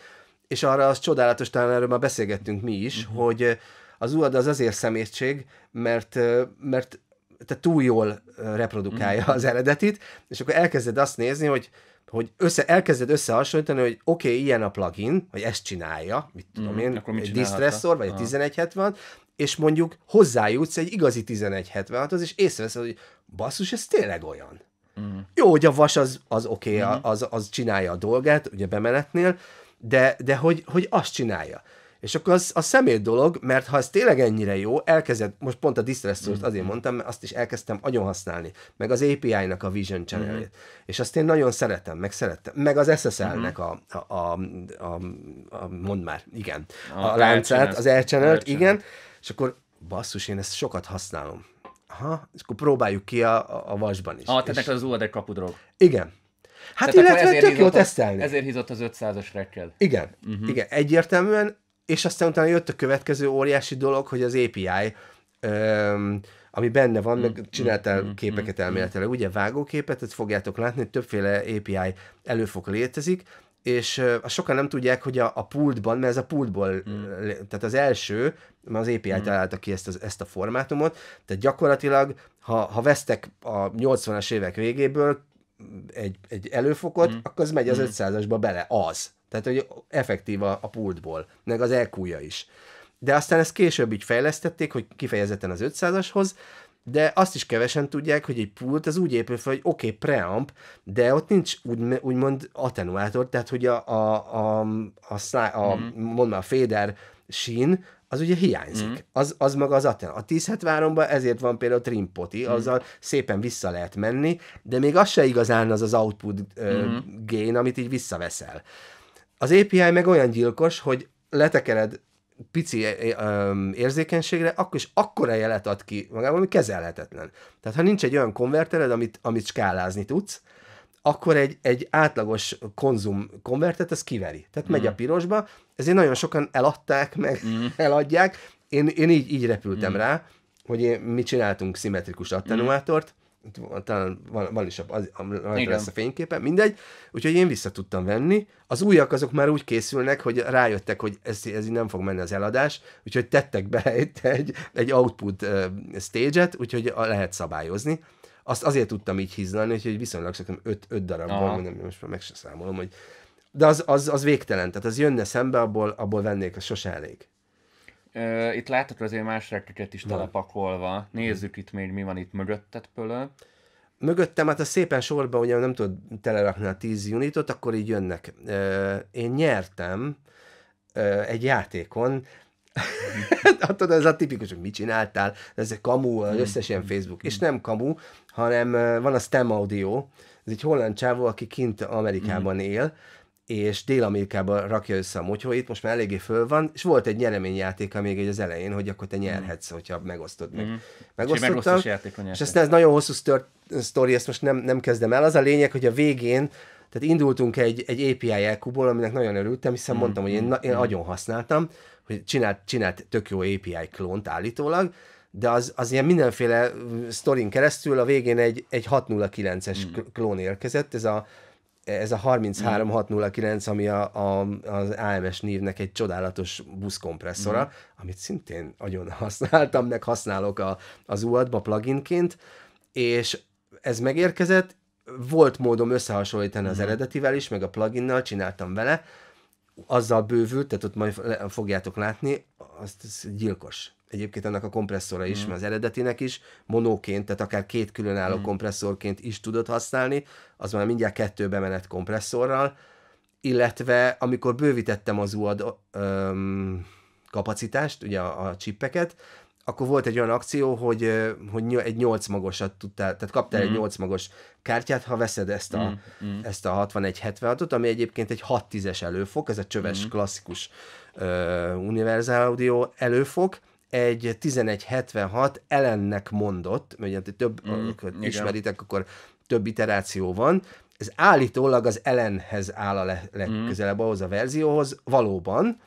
és arra az csodálatos, talán erről már beszélgettünk mi is, mm. hogy az UAD az azért szemétség, mert, mert te túl jól reprodukálja mm. az eredetit, és akkor elkezded azt nézni, hogy hogy össze, elkezded összehasonlítani, hogy oké, okay, ilyen a plugin, vagy ezt csinálja, mit tudom mm, én, egy distressor, vagy egy 1170, és mondjuk hozzájutsz egy igazi 1176-hoz, és észreveszed, hogy basszus, ez tényleg olyan. Mm. Jó, hogy a vas az, az oké, okay, mm. az, az csinálja a dolgát, ugye bemenetnél, de, de hogy, hogy azt csinálja. És akkor az a szemét dolog, mert ha ez tényleg ennyire jó, elkezded, most pont a distressort mm-hmm. azért mondtam, mert azt is elkezdtem nagyon használni, meg az API-nak a Vision mhm. channel mm-hmm. És azt én nagyon szeretem, meg szerettem, meg az SSL-nek mhm. a, a, a, a, a mond már, igen, a, a láncát, az air channel igen, és akkor basszus, én ezt sokat használom. Aha, és akkor próbáljuk ki a, a vasban is. Ah, tehát és... az UAD e kapudrog. Igen, Hát Tehát illetve tök jó tesztelni. Ezért hízott az 500-as rekkel. Igen, uh-huh. igen, egyértelműen és aztán utána jött a következő óriási dolog, hogy az API, öm, ami benne van, meg mm, mm, csináltál mm, képeket elméletileg, ugye vágóképet, ezt fogjátok látni, többféle API előfok létezik, és a sokan nem tudják, hogy a, a pultban, mert ez a pultból, mm. tehát az első, mert az API mm. találta ki ezt, az, ezt a formátumot, tehát gyakorlatilag, ha, ha vesztek a 80-as évek végéből egy, egy előfokot, mm. akkor az megy az mm. 500-asba bele, az. Tehát, hogy effektív a, a pultból, meg az eq -ja is. De aztán ezt később így fejlesztették, hogy kifejezetten az 500-ashoz, de azt is kevesen tudják, hogy egy pult az úgy épül fel, hogy oké, okay, preamp, de ott nincs úgy, úgymond attenuátor, tehát hogy a, a, a, a, száj, a mm. mondd már, a féder sín, az ugye hiányzik. Mm. Az, az maga az atten. A 1073-ban ezért van például a trimpoti, mm. azzal szépen vissza lehet menni, de még az se igazán az az output mm. gén, amit így visszaveszel. Az API meg olyan gyilkos, hogy letekered pici érzékenységre, akkor is akkora jelet ad ki magából, ami kezelhetetlen. Tehát ha nincs egy olyan konvertered, amit, amit skálázni tudsz, akkor egy, egy átlagos konzum konvertet, az kiveri. Tehát mm. megy a mhm. pirosba, ezért nagyon sokan eladták, meg mm. eladják. Én, én így, így repültem mm. rá, hogy én, mi csináltunk szimmetrikus attenuátort, mm talán van, van is a, az, a, Igen. lesz a fényképe, mindegy, úgyhogy én vissza tudtam venni. Az újak azok már úgy készülnek, hogy rájöttek, hogy ez, ez így nem fog menni az eladás, úgyhogy tettek be egy, egy, egy output stage-et, úgyhogy lehet szabályozni. Azt azért tudtam így hízlalni, hogy viszonylag szerintem 5 darab Aha. van, nem, most már meg sem számolom, hogy de az, az, az végtelen, tehát az jönne szembe, abból, abból vennék, az sose elég itt látod azért más rekkeket is telepakolva. Nézzük itt még, mi van itt mögötted pölő. Mögöttem, hát a szépen sorban, ugye nem tudod telerakni a 10 unitot, akkor így jönnek. én nyertem egy játékon, hát tudod, ez a tipikus, hogy mit csináltál, ez egy kamu, összesen hmm. összes ilyen Facebook. És hmm. nem kamu, hanem van a Stem Audio, ez egy holland csávó, aki kint Amerikában hmm. él, és Dél-Amerikában rakja össze a motyóit, most már eléggé föl van, és volt egy nyereményjátéka még egy az elején, hogy akkor te nyerhetsz, mm. hogyha megosztod meg. Mm. Megosztottam, és, és ez nagyon hosszú sztori, ezt most nem, nem kezdem el. Az a lényeg, hogy a végén tehát indultunk egy, egy API elkubból, aminek nagyon örültem, hiszen mm. mondtam, hogy én, én mm. nagyon használtam, hogy csinált, csinált tök jó API klónt állítólag, de az, az ilyen mindenféle mm, sztorin keresztül a végén egy, egy 609-es mm. klón érkezett, ez a ez a 33609, mm. ami a, a, az AMS névnek egy csodálatos buszkompresszora, mm. amit szintén nagyon használtam, meg használok a, az UAD-ba pluginként, és ez megérkezett, volt módom összehasonlítani mm. az eredetivel is, meg a pluginnal, csináltam vele, azzal bővült, tehát ott majd fogjátok látni, azt ez gyilkos egyébként annak a kompresszora is, mm. mert az eredetinek is, monóként, tehát akár két különálló mm. kompresszorként is tudod használni, az már mindjárt kettő bemenet kompresszorral, illetve amikor bővítettem az UAD öm, kapacitást, ugye a, a csippeket, akkor volt egy olyan akció, hogy, hogy egy 8 magosat tudtál, tehát kaptál mm. egy 8 magos kártyát, ha veszed ezt a, mm. mm. ezt a 6176 ot ami egyébként egy 6-10-es előfok, ez a csöves mm. klasszikus ö, Universal Audio előfok, egy 1176 ellennek mondott, mert több, mm, ismeritek, akkor több iteráció van, ez állítólag az ellenhez áll a le- legközelebb, mm. ahhoz a verzióhoz, valóban,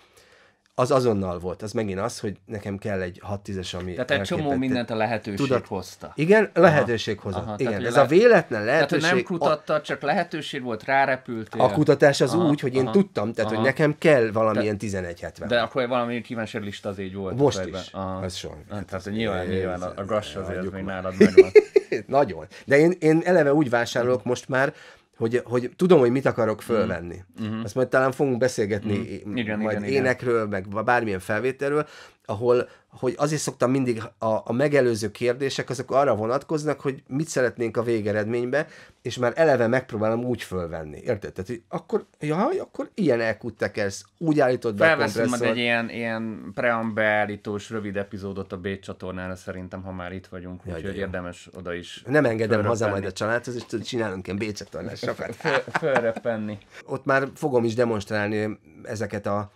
az azonnal volt. Az megint az, hogy nekem kell egy 6-10-es, ami Tehát egy csomó mindent a lehetőség Tudat. hozta. Igen, lehetőség hozta. Aha, Igen, tehát, ez lehet... a véletlen lehetőség. Tehát, hogy nem kutatta, a... csak lehetőség volt, rárepültél. A kutatás az aha, úgy, hogy aha, én tudtam, tehát, aha. hogy nekem kell valamilyen 1170. De akkor valami kíváncsi lista az így volt. Most is. Aha. Ez soha. Hát, tehát nyilván, nyilván a gas azért még nálad megvan. Nagyon. De én, én eleve úgy vásárolok most már, hogy, hogy tudom, hogy mit akarok mhm. fölvenni. Mm. hmm Azt majd talán fogunk beszélgetni mm. igen, majd igen, énekről, igen. meg bármilyen felvételről, ahol hogy azért szoktam mindig a, a megelőző kérdések, azok arra vonatkoznak, hogy mit szeretnénk a végeredménybe, és már eleve megpróbálom úgy fölvenni. Érted? Tehát, hogy akkor, jaj, akkor ilyen ez úgy állítod be Felveszed majd egy ilyen, ilyen preambeállítós rövid epizódot a Bécs csatornára szerintem, ha már itt vagyunk, úgyhogy érdemes oda is Nem engedem haza majd a családhoz, és tudod, csinálunk ilyen Bécs csatornás sokat. Fölrepenni. Ott már fogom is demonstrálni ezeket a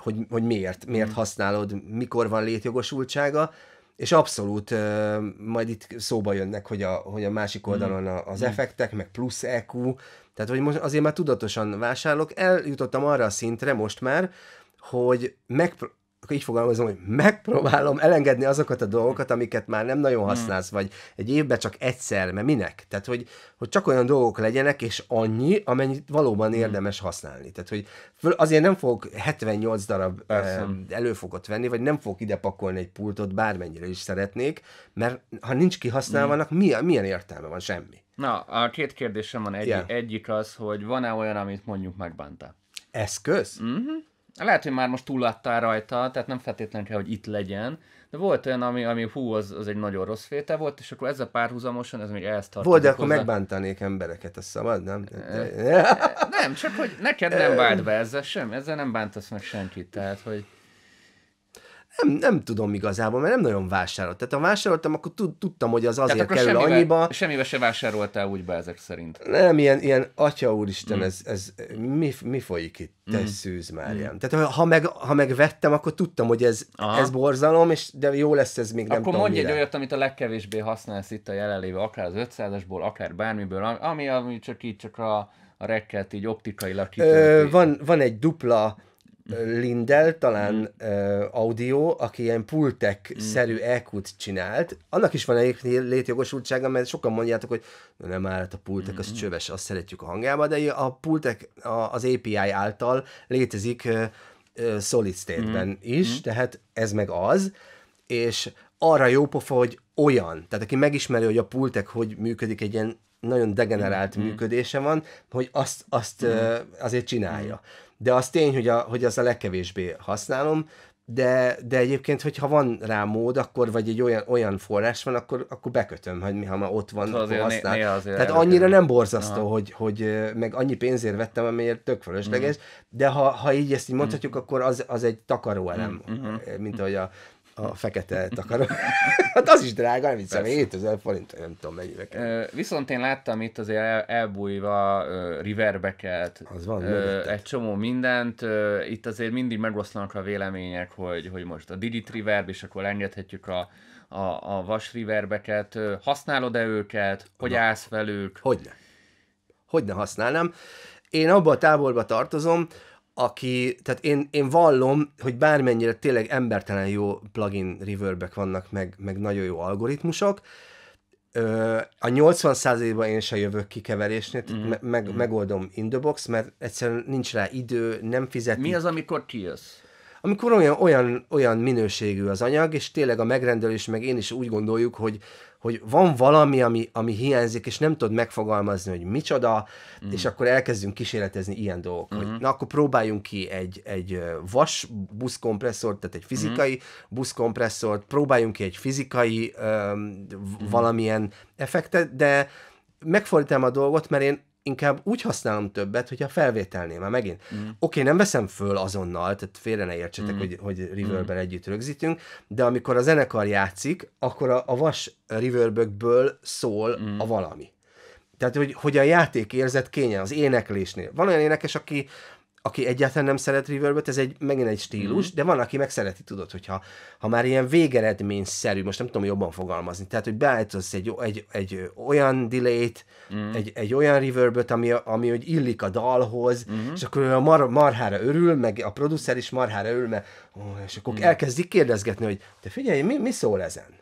hogy, hogy miért, miért mhm. használod, mikor van létjogosultsága, és abszolút majd itt szóba jönnek, hogy a, hogy a másik mhm. oldalon az mhm. effektek, meg plusz EQ, tehát hogy most azért már tudatosan vásárolok, eljutottam arra a szintre most már, hogy meg, akkor így fogalmazom, hogy megpróbálom elengedni azokat a dolgokat, amiket már nem nagyon hmm. használsz, vagy egy évben csak egyszer, mert minek? Tehát, hogy, hogy csak olyan dolgok legyenek, és annyi, amennyit valóban hmm. érdemes használni. Tehát, hogy azért nem fogok 78 darab Persze. előfogot venni, vagy nem fogok ide pakolni egy pultot, bármennyire is szeretnék, mert ha nincs kihasználva, hmm. annak milyen, milyen értelme van? Semmi. Na, a két kérdésem van. Egy, yeah. Egyik az, hogy van-e olyan, amit mondjuk megbánta? Eszköz? Mhm. Uh-huh. Lehet, hogy már most túláttál rajta, tehát nem feltétlenül kell, hogy itt legyen, de volt olyan, ami, ami hú, az, az egy nagyon rossz féte volt, és akkor ez a párhuzamosan, ez még ezt tartozik Volt, de akkor hozzá. megbántanék embereket, a szabad, nem? nem, csak hogy neked nem vált be ezzel sem, ezzel nem bántasz meg senkit, tehát hogy... Nem, nem tudom igazából, mert nem nagyon vásárolt. Tehát ha vásároltam, akkor tudtam, hogy az azért kerül semmivel, annyiba. Semmivel se vásároltál úgy be ezek szerint. Nem, ilyen, ilyen atya úristen, mm. ez, ez mi, mi folyik itt, te mm. szűz már mm. Ilyen. Tehát ha meg, ha meg vettem, akkor tudtam, hogy ez, ez borzalom, és de jó lesz ez még akkor nem Akkor mondj tudom, egy olyat, amit a legkevésbé használsz itt a jelenlévő, akár az 500-asból, akár bármiből, ami, ami csak így csak a a rekket így optikailag kitölti. Van, van egy dupla Lindel, talán mm. uh, audio, aki ilyen pultek-szerű mm. EQ-t csinált. Annak is van egy létjogosultsága, mert sokan mondjátok, hogy nem állt a pultek, mm. az mhm. csöves, azt szeretjük a hangjába, de a pultek az API által létezik uh, uh, solid state-ben mm. is, mm. tehát ez meg az, és arra jó pofa, hogy olyan. Tehát aki megismeri, hogy a pultek hogy működik egy ilyen nagyon degenerált mm működése van, hogy azt, azt mm uh, azért csinálja. Mm-hmm. De az tény, hogy, a, hogy az a legkevésbé használom, de, de egyébként, hogyha van rá mód, akkor, vagy egy olyan, olyan forrás van, akkor, akkor bekötöm, hogy ha már ott van, szóval akkor használ. Né, azért Tehát annyira nem borzasztó, Aha. hogy, hogy meg annyi pénzért vettem, amiért tök fölösleges, mm. de ha, ha így ezt így mondhatjuk, mm. akkor az, az egy takaró elem, mm. mint ahogy a a fekete takaró. hát az is drága, nem hiszem, 7000 forint, nem tudom mennyire kell. Viszont én láttam itt azért el, elbújva uh, riverbeket, az van, uh, egy csomó mindent. Uh, itt azért mindig megoszlanak a vélemények, hogy, hogy most a Digit Reverb, és akkor engedhetjük a, a, a vas riverbeket. Használod-e őket? Hogy Na. állsz velük? Hogyne. Hogyne használnám. Én abban a táborba tartozom, aki, tehát én, én vallom, hogy bármennyire tényleg embertelen jó plugin reverb vannak, meg, meg nagyon jó algoritmusok, a 80%-ban én se jövök ki keverésnél, mm. me- meg- mm-hmm. megoldom in the box, mert egyszerűen nincs rá idő, nem fizetik. Mi az, amikor ti jössz? amikor olyan, olyan, olyan minőségű az anyag, és tényleg a megrendelés, meg én is úgy gondoljuk, hogy hogy van valami, ami, ami hiányzik, és nem tudod megfogalmazni, hogy micsoda, mm. és akkor elkezdünk kísérletezni ilyen dolgok. mm Hogy, mm-hmm. na, akkor próbáljunk ki egy, egy vas buszkompresszort, tehát egy fizikai mm. buszkompresszort, próbáljunk ki egy fizikai um, mm. valamilyen effektet, de megfordítom a dolgot, mert én inkább úgy használom többet, hogyha felvételnél már megint. Mm. Oké, okay, nem veszem föl azonnal, tehát félre ne értsetek, mm. hogy, hogy reverb mm. együtt rögzítünk, de amikor a zenekar játszik, akkor a, a vas reverbökből szól mm. a valami. Tehát, hogy, hogy a játék érzet kényen az éneklésnél. Van olyan énekes, aki aki egyáltalán nem szeret reverbet ez egy, megint egy stílus, mm. de van, aki meg szereti, tudod, hogyha ha már ilyen végeredményszerű, most nem tudom jobban fogalmazni, tehát, hogy beállítasz egy, egy, egy olyan delay-t, mm. egy, egy olyan reverbet, ami, ami hogy illik a dalhoz, mm. és akkor a mar, marhára örül, meg a producer is marhára örül, mert, ó, és akkor mm. elkezdik kérdezgetni, hogy te figyelj, mi, mi szól ezen?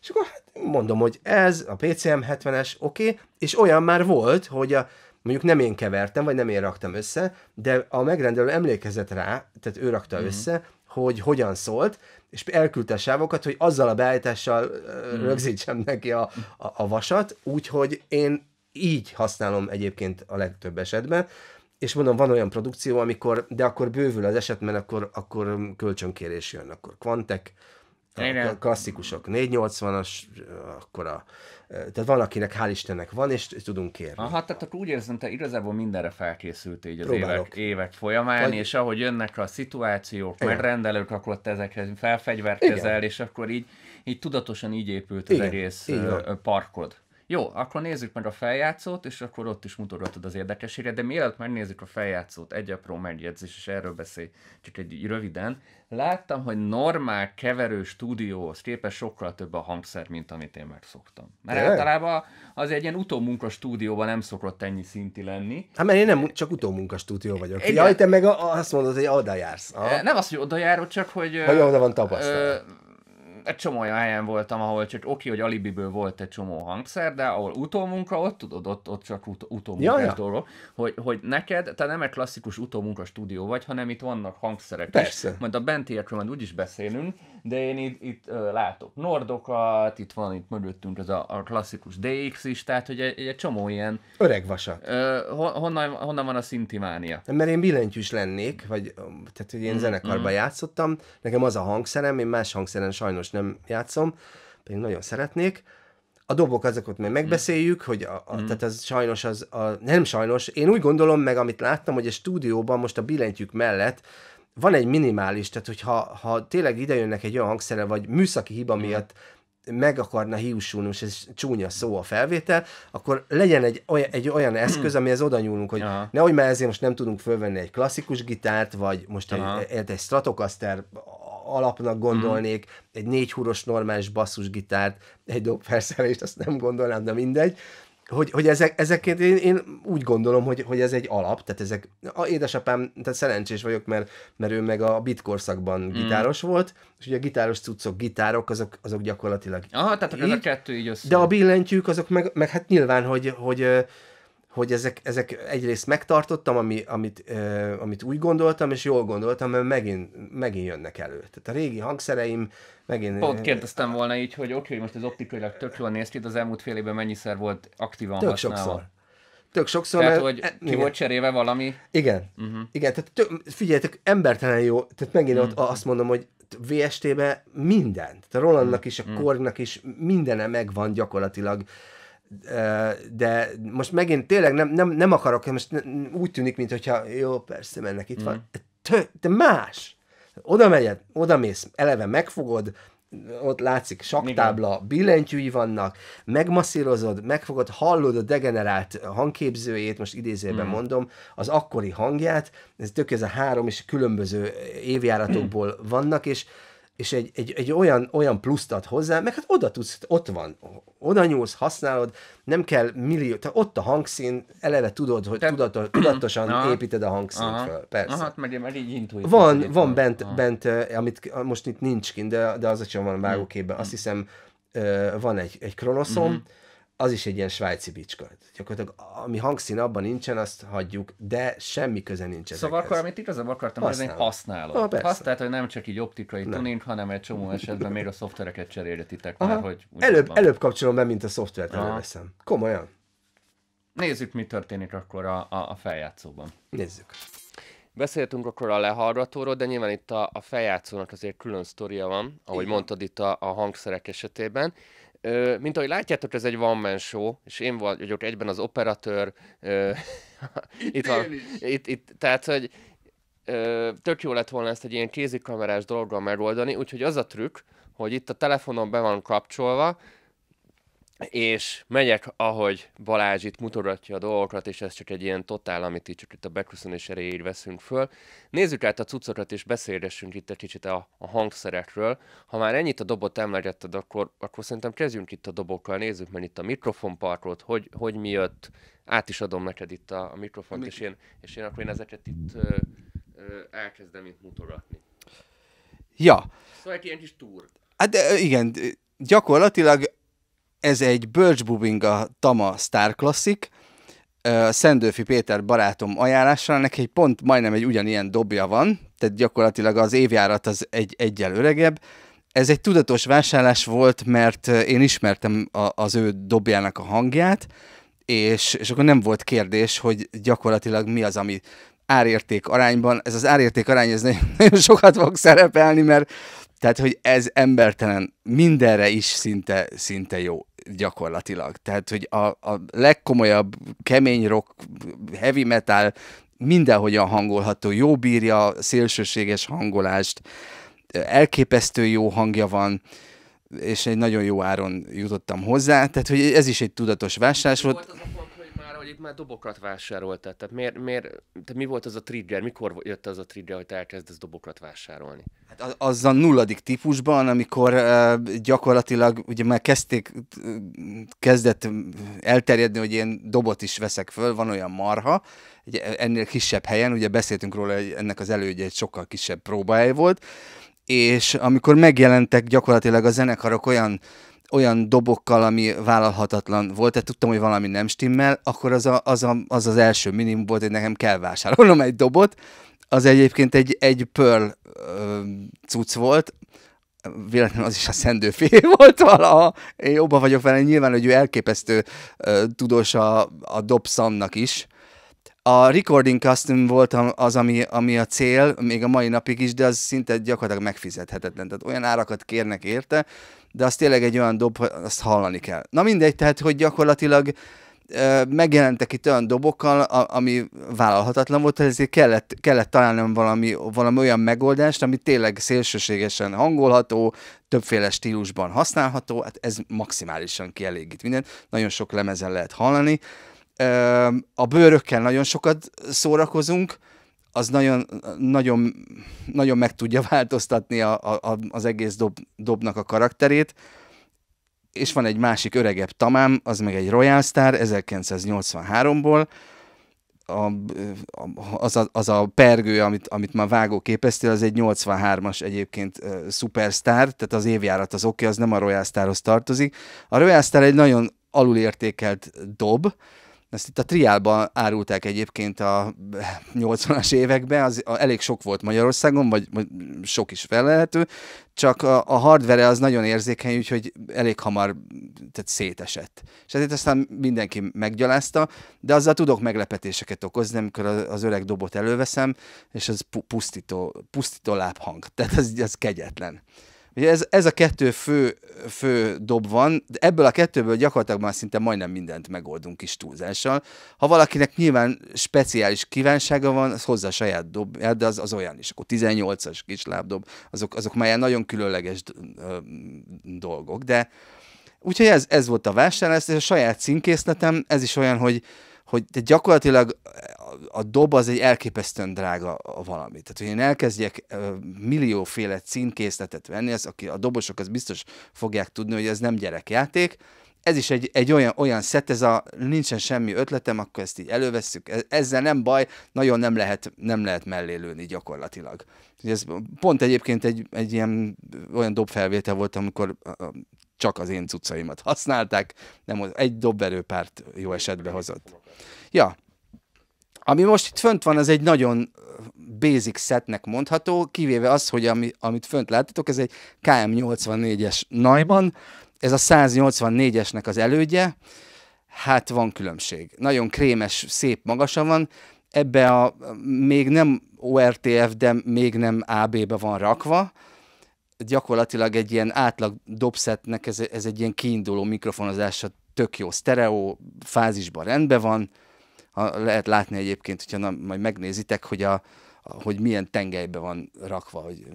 És akkor hát mondom, hogy ez a PCM 70-es, oké, okay, és olyan már volt, hogy a, Mondjuk nem én kevertem, vagy nem én raktam össze, de a megrendelő emlékezett rá, tehát ő rakta mm-hmm. össze, hogy hogyan szólt, és elküldte a sávokat, hogy azzal a beállítással mm. rögzítsem neki a, a, a vasat, úgyhogy én így használom egyébként a legtöbb esetben, és mondom, van olyan produkció, amikor, de akkor bővül az eset, mert akkor, akkor kölcsönkérés jön, akkor kvantek, a klasszikusok. 480-as, akkor a... Tehát van, akinek hál' Istennek van, és tudunk kérni. Aha, tehát akkor úgy érzem, te igazából mindenre felkészült így az évek, évek folyamán, Vagy... és ahogy jönnek a szituációk, Igen. mert rendelők, akkor ott ezekhez felfegyverkezel, Igen. és akkor így, így tudatosan így épült az Igen. egész Igen. parkod. Jó, akkor nézzük meg a feljátszót, és akkor ott is mutogatod az érdekességet, de mielőtt megnézzük a feljátszót, egy apró megjegyzés, és erről beszél, csak egy röviden. Láttam, hogy normál keverő stúdióhoz képest sokkal több a hangszer, mint amit én megszoktam. Mert de? általában az egy ilyen utómunka stúdióban nem szokott ennyi szinti lenni. Hát mert én nem csak utómunka stúdió vagyok. Egy... Jaj, te meg a, azt mondod, hogy oda jársz. Aha. Nem azt, hogy oda járok, csak hogy... Hogy oda van tapasztalat egy csomó olyan helyen voltam, ahol csak oké, hogy alibiből volt egy csomó hangszer, de ahol utómunka, ott tudod, ott, ott csak ut- utómunka ja, ja. hogy, hogy neked, te nem egy klasszikus utómunka stúdió vagy, hanem itt vannak hangszerek Persze. is. Majd a bentiekről majd úgyis beszélünk, de én itt, itt uh, látok nordokat, itt van itt mögöttünk ez a, a klasszikus DX is, tehát hogy egy, egy csomó ilyen... Öreg vasat. Uh, honnan, honnan van a szintimánia? Mert én billentyűs lennék, vagy tehát hogy én mm, zenekarban mm. játszottam, nekem az a hangszerem, én más hangszeren sajnos sajnos nem játszom, pedig nagyon szeretnék. A dobok azokat még megbeszéljük, hogy a, a, mm. tehát ez sajnos az, a, nem sajnos, én úgy gondolom meg, amit láttam, hogy a stúdióban most a billentyűk mellett van egy minimális, tehát hogyha ha tényleg idejönnek egy olyan hangszere, vagy műszaki hiba mm. miatt meg akarna hiúsulni, és ez csúnya szó a felvétel, akkor legyen egy, olyan, egy olyan eszköz, amihez oda nyúlunk, hogy Aha. nehogy már ezért most nem tudunk fölvenni egy klasszikus gitárt, vagy most egy, e-, e-, egy Stratocaster alapnak gondolnék, mm. egy négy húros normális basszusgitárt, egy dobfelszerelést, azt nem gondolnám, de mindegy. Hogy, hogy ezek, ezeket én, én, úgy gondolom, hogy, hogy ez egy alap, tehát ezek, a édesapám, tehát szerencsés vagyok, mert, mert ő meg a bitkorszakban mm. gitáros volt, és ugye a gitáros cuccok, gitárok, azok, azok gyakorlatilag Aha, tehát így, ez a kettő így össze. De a billentyűk, azok meg, meg hát nyilván, hogy, hogy hogy ezek, ezek egyrészt megtartottam, ami, amit, uh, amit úgy gondoltam, és jól gondoltam, mert megint, megint jönnek elő. Tehát a régi hangszereim megint... Pont kérdeztem volna így, hogy oké, okay, most az optikailag tök jól néz ki, az elmúlt fél évben mennyiszer volt aktívan tök használva. Sokszor. Tök sokszor. Tehát, mert, hogy e, ki igen. volt cseréve valami. Igen. Uh-huh. Igen, tehát tök, figyeljetek, embertelen jó, tehát megint uh-huh. ott mhm. azt mondom, hogy VST-be mindent. Tehát Rolandnak mhm. is, a Korgnak is mindene megvan gyakorlatilag de most megint tényleg nem, nem, nem akarok, most úgy tűnik, mint hogyha jó, persze, mennek itt mm. van. Tö, de más! Oda megyed, oda mész, eleve megfogod, ott látszik saktábla, billentyűi vannak, megmasszírozod, megfogod, hallod a degenerált hangképzőjét, most idézőben hmm. mondom, az akkori hangját, ez tök ez a három és különböző évjáratokból vannak, és és egy, egy, egy olyan, olyan pluszt ad hozzá, meg hát oda tudsz, ott van, oda nyúlsz, használod, nem kell millió, tehát ott a hangszín, eleve tudod, hogy Te... tudatos, tudatosan aha. építed a hangszínt aha. föl, persze. Aha, hát meg én így intuitív. Van, van bent, bent, amit most itt nincs kint, de, de az sem hm. van vágóképben, azt hm. hiszem van egy, egy kronoszom, uh-huh az is egy ilyen svájci bicska. Gyakorlatilag ami hangszín abban nincsen, azt hagyjuk, de semmi köze nincs szóval ezekhez. Szóval akkor, amit igazából akartam mondani, használod. Ah, persze. Használt, hogy nem csak így optikai nem. tuning, hanem egy csomó esetben még a szoftvereket cserélgetitek már, hogy... Előbb, van. előbb kapcsolom be, mint a szoftvert előveszem. Komolyan. Nézzük, mi történik akkor a, a, a feljátszóban. Nézzük. Beszéltünk akkor a lehallgatóról, de nyilván itt a, a feljátszónak azért külön sztoria van, ahogy Igen. mondtad itt a, a hangszerek esetében mint ahogy látjátok, ez egy one man show, és én vagyok egyben az operatőr. itt, itt van, itt, itt, tehát, hogy tök jó lett volna ezt egy ilyen kézikamerás dologgal megoldani, úgyhogy az a trükk, hogy itt a telefonon be van kapcsolva, és megyek, ahogy Balázs itt mutogatja a dolgokat, és ez csak egy ilyen totál, amit itt csak itt a beköszönés erejéig veszünk föl. Nézzük át a cuccokat, és beszélgessünk itt egy kicsit a, a hangszerekről. Ha már ennyit a dobot emlegetted, akkor, akkor szerintem kezdjünk itt a dobokkal, nézzük meg itt a mikrofonparkot, hogy, hogy mi jött. Át is adom neked itt a, a mikrofont, és, én, és én akkor én ezeket itt ö, ö, elkezdem itt mutogatni. Ja. Szóval egy ilyen kis túr. Hát igen, gyakorlatilag ez egy Birch Bubinga Tama Star Classic, Szendőfi Péter barátom ajánlásra neki egy pont majdnem egy ugyanilyen dobja van, tehát gyakorlatilag az évjárat az egy egyel öregebb. Ez egy tudatos vásárlás volt, mert én ismertem a, az ő dobjának a hangját, és, és akkor nem volt kérdés, hogy gyakorlatilag mi az, ami árérték arányban, ez az árérték arány, ez nagyon, nagyon sokat fog szerepelni, mert tehát, hogy ez embertelen, mindenre is szinte, szinte jó gyakorlatilag. Tehát, hogy a, a legkomolyabb kemény rock, heavy metal mindenhogyan hangolható, jó bírja a szélsőséges hangolást, elképesztő jó hangja van, és egy nagyon jó áron jutottam hozzá, tehát hogy ez is egy tudatos vásárlás volt. volt pedig már dobokat vásároltál, tehát miért, miért, te mi volt az a trigger, mikor jött az a trigger, hogy te elkezdesz dobokat vásárolni? Hát az, az a nulladik típusban, amikor uh, gyakorlatilag ugye már kezdték, kezdett elterjedni, hogy én dobot is veszek föl, van olyan marha, ugye, ennél kisebb helyen, ugye beszéltünk róla, hogy ennek az elődje egy sokkal kisebb próbája volt, és amikor megjelentek gyakorlatilag a zenekarok olyan uh, olyan dobokkal, ami vállalhatatlan volt, tehát tudtam, hogy valami nem stimmel, akkor az a, az, a, az, az első minimum volt, hogy nekem kell vásárolnom egy dobot, az egyébként egy, egy Pearl ö, cucc volt, véletlenül az is a szendőfé volt valaha. Én jobban vagyok vele, nyilván, hogy ő elképesztő ö, tudós a, a Dobszannak is, a recording custom volt az, ami, ami a cél, még a mai napig is, de az szinte gyakorlatilag megfizethetetlen. Tehát olyan árakat kérnek érte, de az tényleg egy olyan dob, hogy azt hallani kell. Na mindegy, tehát, hogy gyakorlatilag megjelentek itt olyan dobokkal, ami vállalhatatlan volt, ezért kellett, kellett találnom valami, valami olyan megoldást, ami tényleg szélsőségesen hangolható, többféle stílusban használható, hát ez maximálisan kielégít mindent, nagyon sok lemezen lehet hallani, a bőrökkel nagyon sokat szórakozunk, az nagyon, nagyon, nagyon meg tudja változtatni a, a, az egész dob, dobnak a karakterét. És van egy másik öregebb Tamám, az meg egy Royal Star 1983-ból, a, az, a, az a pergő, amit, amit már vágó képeztél, az egy 83-as egyébként uh, szupersztár, tehát az évjárat az oké, okay, az nem a Royal Starhoz tartozik. A Royal Star egy nagyon alulértékelt dob, uh, ezt itt a triálban árulták egyébként a 80-as években, az elég sok volt Magyarországon, vagy, vagy sok is felelhető, csak a, a hardvere az nagyon érzékeny, úgyhogy elég hamar tehát szétesett. És ezért hát aztán mindenki meggyalázta, de azzal tudok meglepetéseket okozni, amikor az öreg dobot előveszem, és az pusztító, pusztító lábhang. Tehát ez, ez kegyetlen. Ugye ez, ez a kettő fő, fő dob van, de ebből a kettőből gyakorlatilag már szinte majdnem mindent megoldunk kis túlzással. Ha valakinek nyilván speciális kívánsága van, az hozzá a saját dobját, de az, az olyan is. Akkor 18-as lábdob, azok, azok már nagyon különleges dolgok, de úgyhogy ez, ez volt a vásárlás, és a saját színkészletem, ez is olyan, hogy hogy gyakorlatilag a dob az egy elképesztően drága valami. Tehát, hogy én elkezdjek millióféle színkészletet. venni, az, aki, a dobosok az biztos fogják tudni, hogy ez nem gyerekjáték, ez is egy, egy olyan, olyan szett, ez a nincsen semmi ötletem, akkor ezt így elővesszük, e, ezzel nem baj, nagyon nem lehet, nem lehet mellélőni gyakorlatilag. Ez pont egyébként egy, egy ilyen olyan dobfelvétel volt, amikor csak az én cuccaimat használták, nem egy dobverőpárt jó esetben hozott. Ja, ami most itt fönt van, az egy nagyon basic setnek mondható, kivéve az, hogy ami, amit fönt láttatok, ez egy KM84-es Neumann, ez a 184-esnek az elődje, hát van különbség. Nagyon krémes, szép magasa van, ebbe a még nem ORTF, de még nem AB-be van rakva, gyakorlatilag egy ilyen átlag dobszetnek ez, ez egy ilyen kiinduló mikrofonozása, tök jó sztereó, fázisban rendben van, ha lehet látni egyébként, hogyha na, majd megnézitek, hogy, a, a, hogy milyen tengelybe van rakva. Hogy...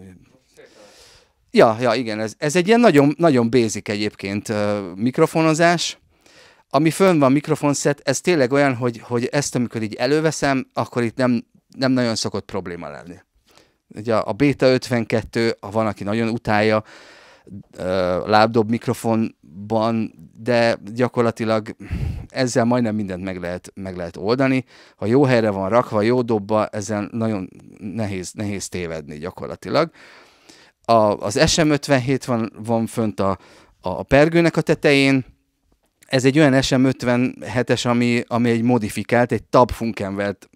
Ja, ja, igen, ez, ez egy ilyen nagyon, nagyon basic egyébként uh, mikrofonozás. Ami fönn van mikrofonszet, ez tényleg olyan, hogy, hogy ezt amikor így előveszem, akkor itt nem, nem nagyon szokott probléma lenni. Ugye a, a Beta 52, a van, aki nagyon utálja, lábdob mikrofonban, de gyakorlatilag ezzel majdnem mindent meg lehet, meg lehet oldani. Ha jó helyre van rakva, jó dobba, ezen nagyon nehéz, nehéz tévedni gyakorlatilag. A, az SM57 van, van fönt a, a pergőnek a tetején, ez egy olyan SM57-es, ami, ami egy modifikált, egy Tab Funkenwelt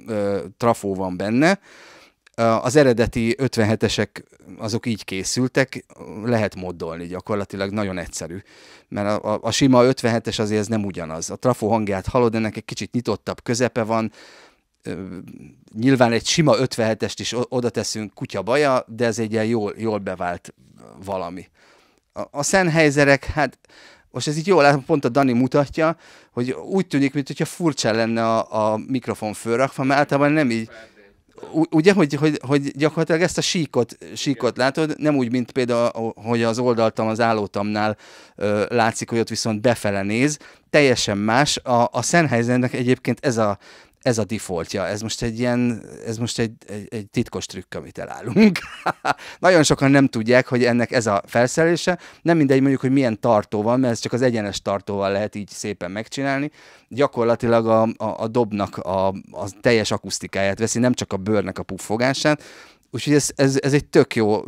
trafó van benne, az eredeti 57-esek azok így készültek, lehet moddolni gyakorlatilag, nagyon egyszerű. Mert a, a, a sima 57-es azért ez nem ugyanaz. A trafó hangját hallod, ennek egy kicsit nyitottabb közepe van, nyilván egy sima 57-est is oda teszünk kutya baja, de ez egy ilyen jól, jól bevált valami. A, a Sennheiserek, hát most ez így jól látom, pont a Dani mutatja, hogy úgy tűnik, mintha furcsa lenne a, a mikrofon fölrakva, mert általában nem így, ugye, hogy, hogy, hogy gyakorlatilag ezt a síkot, síkot látod, nem úgy, mint például, hogy az oldaltam az állótamnál ö, látszik, hogy ott viszont befele néz, teljesen más. A, a Sennheisernek egyébként ez a ez a defaultja, ez most egy ilyen, ez most egy, egy, egy titkos trükk, amit elállunk. Nagyon sokan nem tudják, hogy ennek ez a felszerelése, nem mindegy mondjuk, hogy milyen tartó van, mert ez csak az egyenes tartóval lehet így szépen megcsinálni. Gyakorlatilag a, a, a dobnak a, a teljes akusztikáját veszi, nem csak a bőrnek a puffogását, Úgyhogy ez, ez, ez egy tök jó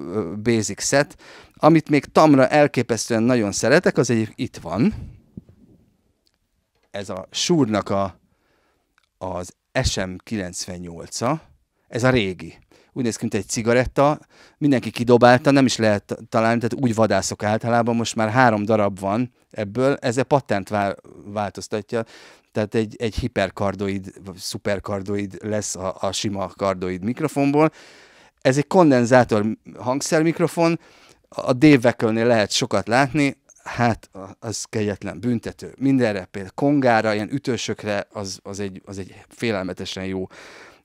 basic set. Amit még Tamra elképesztően nagyon szeretek, az egy itt van. Ez a súrnak a az SM98-a, ez a régi. Úgy néz ki, mint egy cigaretta, mindenki kidobálta, nem is lehet találni, tehát úgy vadászok általában, most már három darab van ebből, Ez a patent változtatja, tehát egy, egy hiperkardoid, szuperkardoid lesz a, a sima kardoid mikrofonból. Ez egy kondenzátor hangszermikrofon, a Dave lehet sokat látni, hát az kegyetlen büntető. Mindenre, például kongára, ilyen ütősökre az, az, egy, az egy félelmetesen jó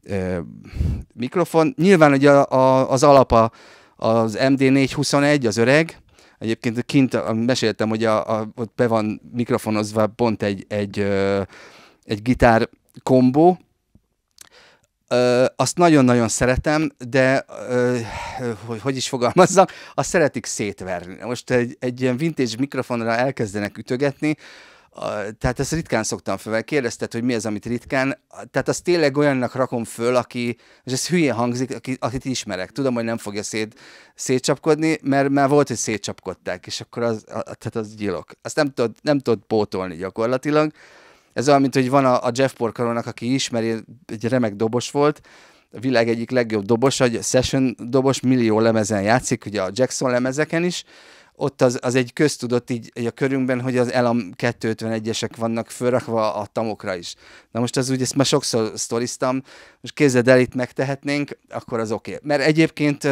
ö, mikrofon. Nyilván ugye a, a, az alapa az MD421, az öreg, Egyébként kint meséltem, hogy a, a, ott be van mikrofonozva pont egy, egy, ö, egy gitár kombó, Ö, azt nagyon-nagyon szeretem, de ö, hogy, hogy is fogalmazzak, azt szeretik szétverni. Most egy, egy ilyen vintage mikrofonra elkezdenek ütögetni, tehát ezt ritkán szoktam fel. kérdezted, hogy mi az, amit ritkán, tehát azt tényleg olyannak rakom föl, aki, és ez hülye hangzik, aki, akit ismerek, tudom, hogy nem fogja szét, szétcsapkodni, mert már volt, hogy szétcsapkodták, és akkor az, a, tehát az gyilok. Azt nem tudod, nem tudod pótolni gyakorlatilag, ez olyan, mint hogy van a, a Jeff Porcaronak, aki ismeri, egy remek dobos volt, a világ egyik legjobb dobos, egy session dobos, millió lemezen játszik, ugye a Jackson lemezeken is, ott az, az egy köztudott így, így a körünkben, hogy az Elam 251-esek vannak fölrakva a tamokra is. Na most az úgy, ezt már sokszor sztoriztam, most kézzed el, itt megtehetnénk, akkor az oké. Okay. Mert egyébként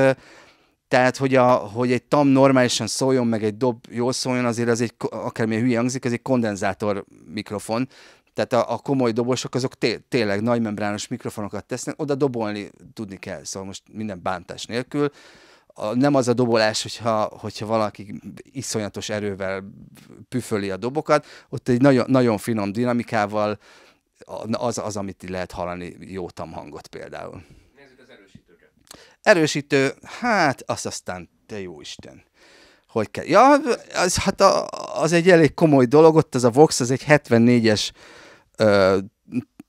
tehát, hogy, a, hogy egy tam normálisan szóljon, meg egy dob jól szóljon, azért az egy, akármilyen hülye hangzik, ez egy kondenzátor mikrofon, tehát a, a komoly dobosok azok té- tényleg nagymembrános mikrofonokat tesznek, oda dobolni tudni kell, szóval most minden bántás nélkül. A, nem az a dobolás, hogyha, hogyha valaki iszonyatos erővel püföli a dobokat, ott egy nagyon, nagyon finom dinamikával az, az, amit lehet hallani jó tam hangot például erősítő, hát azt aztán te jó Isten. Hogy kell. Ja, az, hát a, az egy elég komoly dolog, ott az a Vox, az egy 74-es ö,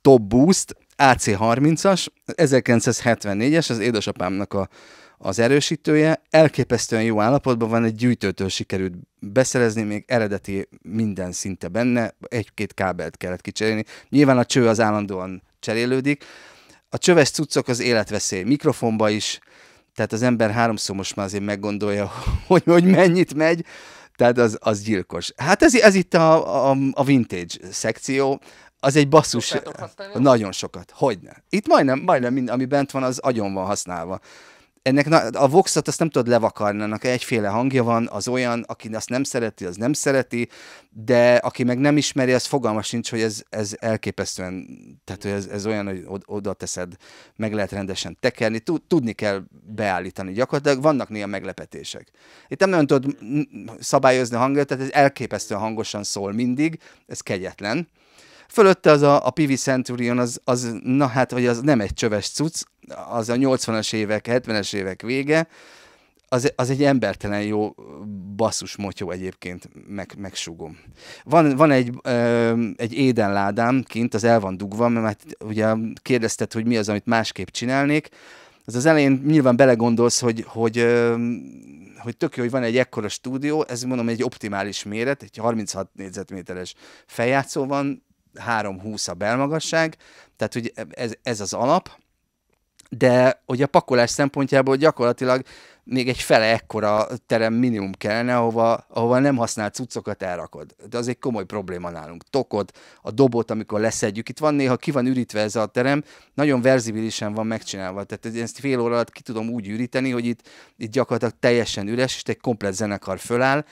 top boost, AC30-as, 1974-es, az édesapámnak a, az erősítője. Elképesztően jó állapotban van, egy gyűjtőtől sikerült beszerezni, még eredeti minden szinte benne, egy-két kábelt kellett kicserélni. Nyilván a cső az állandóan cserélődik, a csöves cuccok az életveszély. Mikrofonba is, tehát az ember háromszor most már azért meggondolja, hogy, hogy mennyit megy, tehát az, az gyilkos. Hát ez, ez itt a, a, a vintage szekció, az egy basszus... Nagyon sokat, hogyne. Itt majdnem, majdnem mind, ami bent van, az agyon van használva ennek na, a voxot azt nem tudod levakarni, annak egyféle hangja van, az olyan, aki azt nem szereti, az nem szereti, de aki meg nem ismeri, az fogalma sincs, hogy ez, ez elképesztően, tehát hogy ez, ez olyan, hogy oda teszed, meg lehet rendesen tekerni, tudni kell beállítani gyakorlatilag, vannak néha meglepetések. Itt nem nagyon tudod szabályozni a hangot, tehát ez elképesztően hangosan szól mindig, ez kegyetlen, Fölötte az a, a Pivi Centurion, az, az, na hát, vagy az nem egy csöves cucc, az a 80-as évek, 70-es évek vége, az, az egy embertelen jó basszus motyó egyébként, meg, megsugom. Van, van egy, ö, egy édenládám kint, az el van dugva, mert ugye kérdezted, hogy mi az, amit másképp csinálnék, az az elején nyilván belegondolsz, hogy, hogy, hogy tök jó, hogy van egy ekkora stúdió, ez mondom egy optimális méret, egy 36 négyzetméteres feljátszó van, 3-20 a belmagasság, tehát hogy ez, ez az alap, de hogy a pakolás szempontjából gyakorlatilag még egy fele ekkora terem minimum kellene, ahova, ahova nem használt cuccokat elrakod. De az egy komoly probléma nálunk. Tokod, a dobot, amikor leszedjük. Itt van néha ki van ürítve ez a terem, nagyon verzibilisen van megcsinálva. Tehát ezt fél óra alatt ki tudom úgy üríteni, hogy itt, itt gyakorlatilag teljesen üres, és egy komplet zenekar föláll,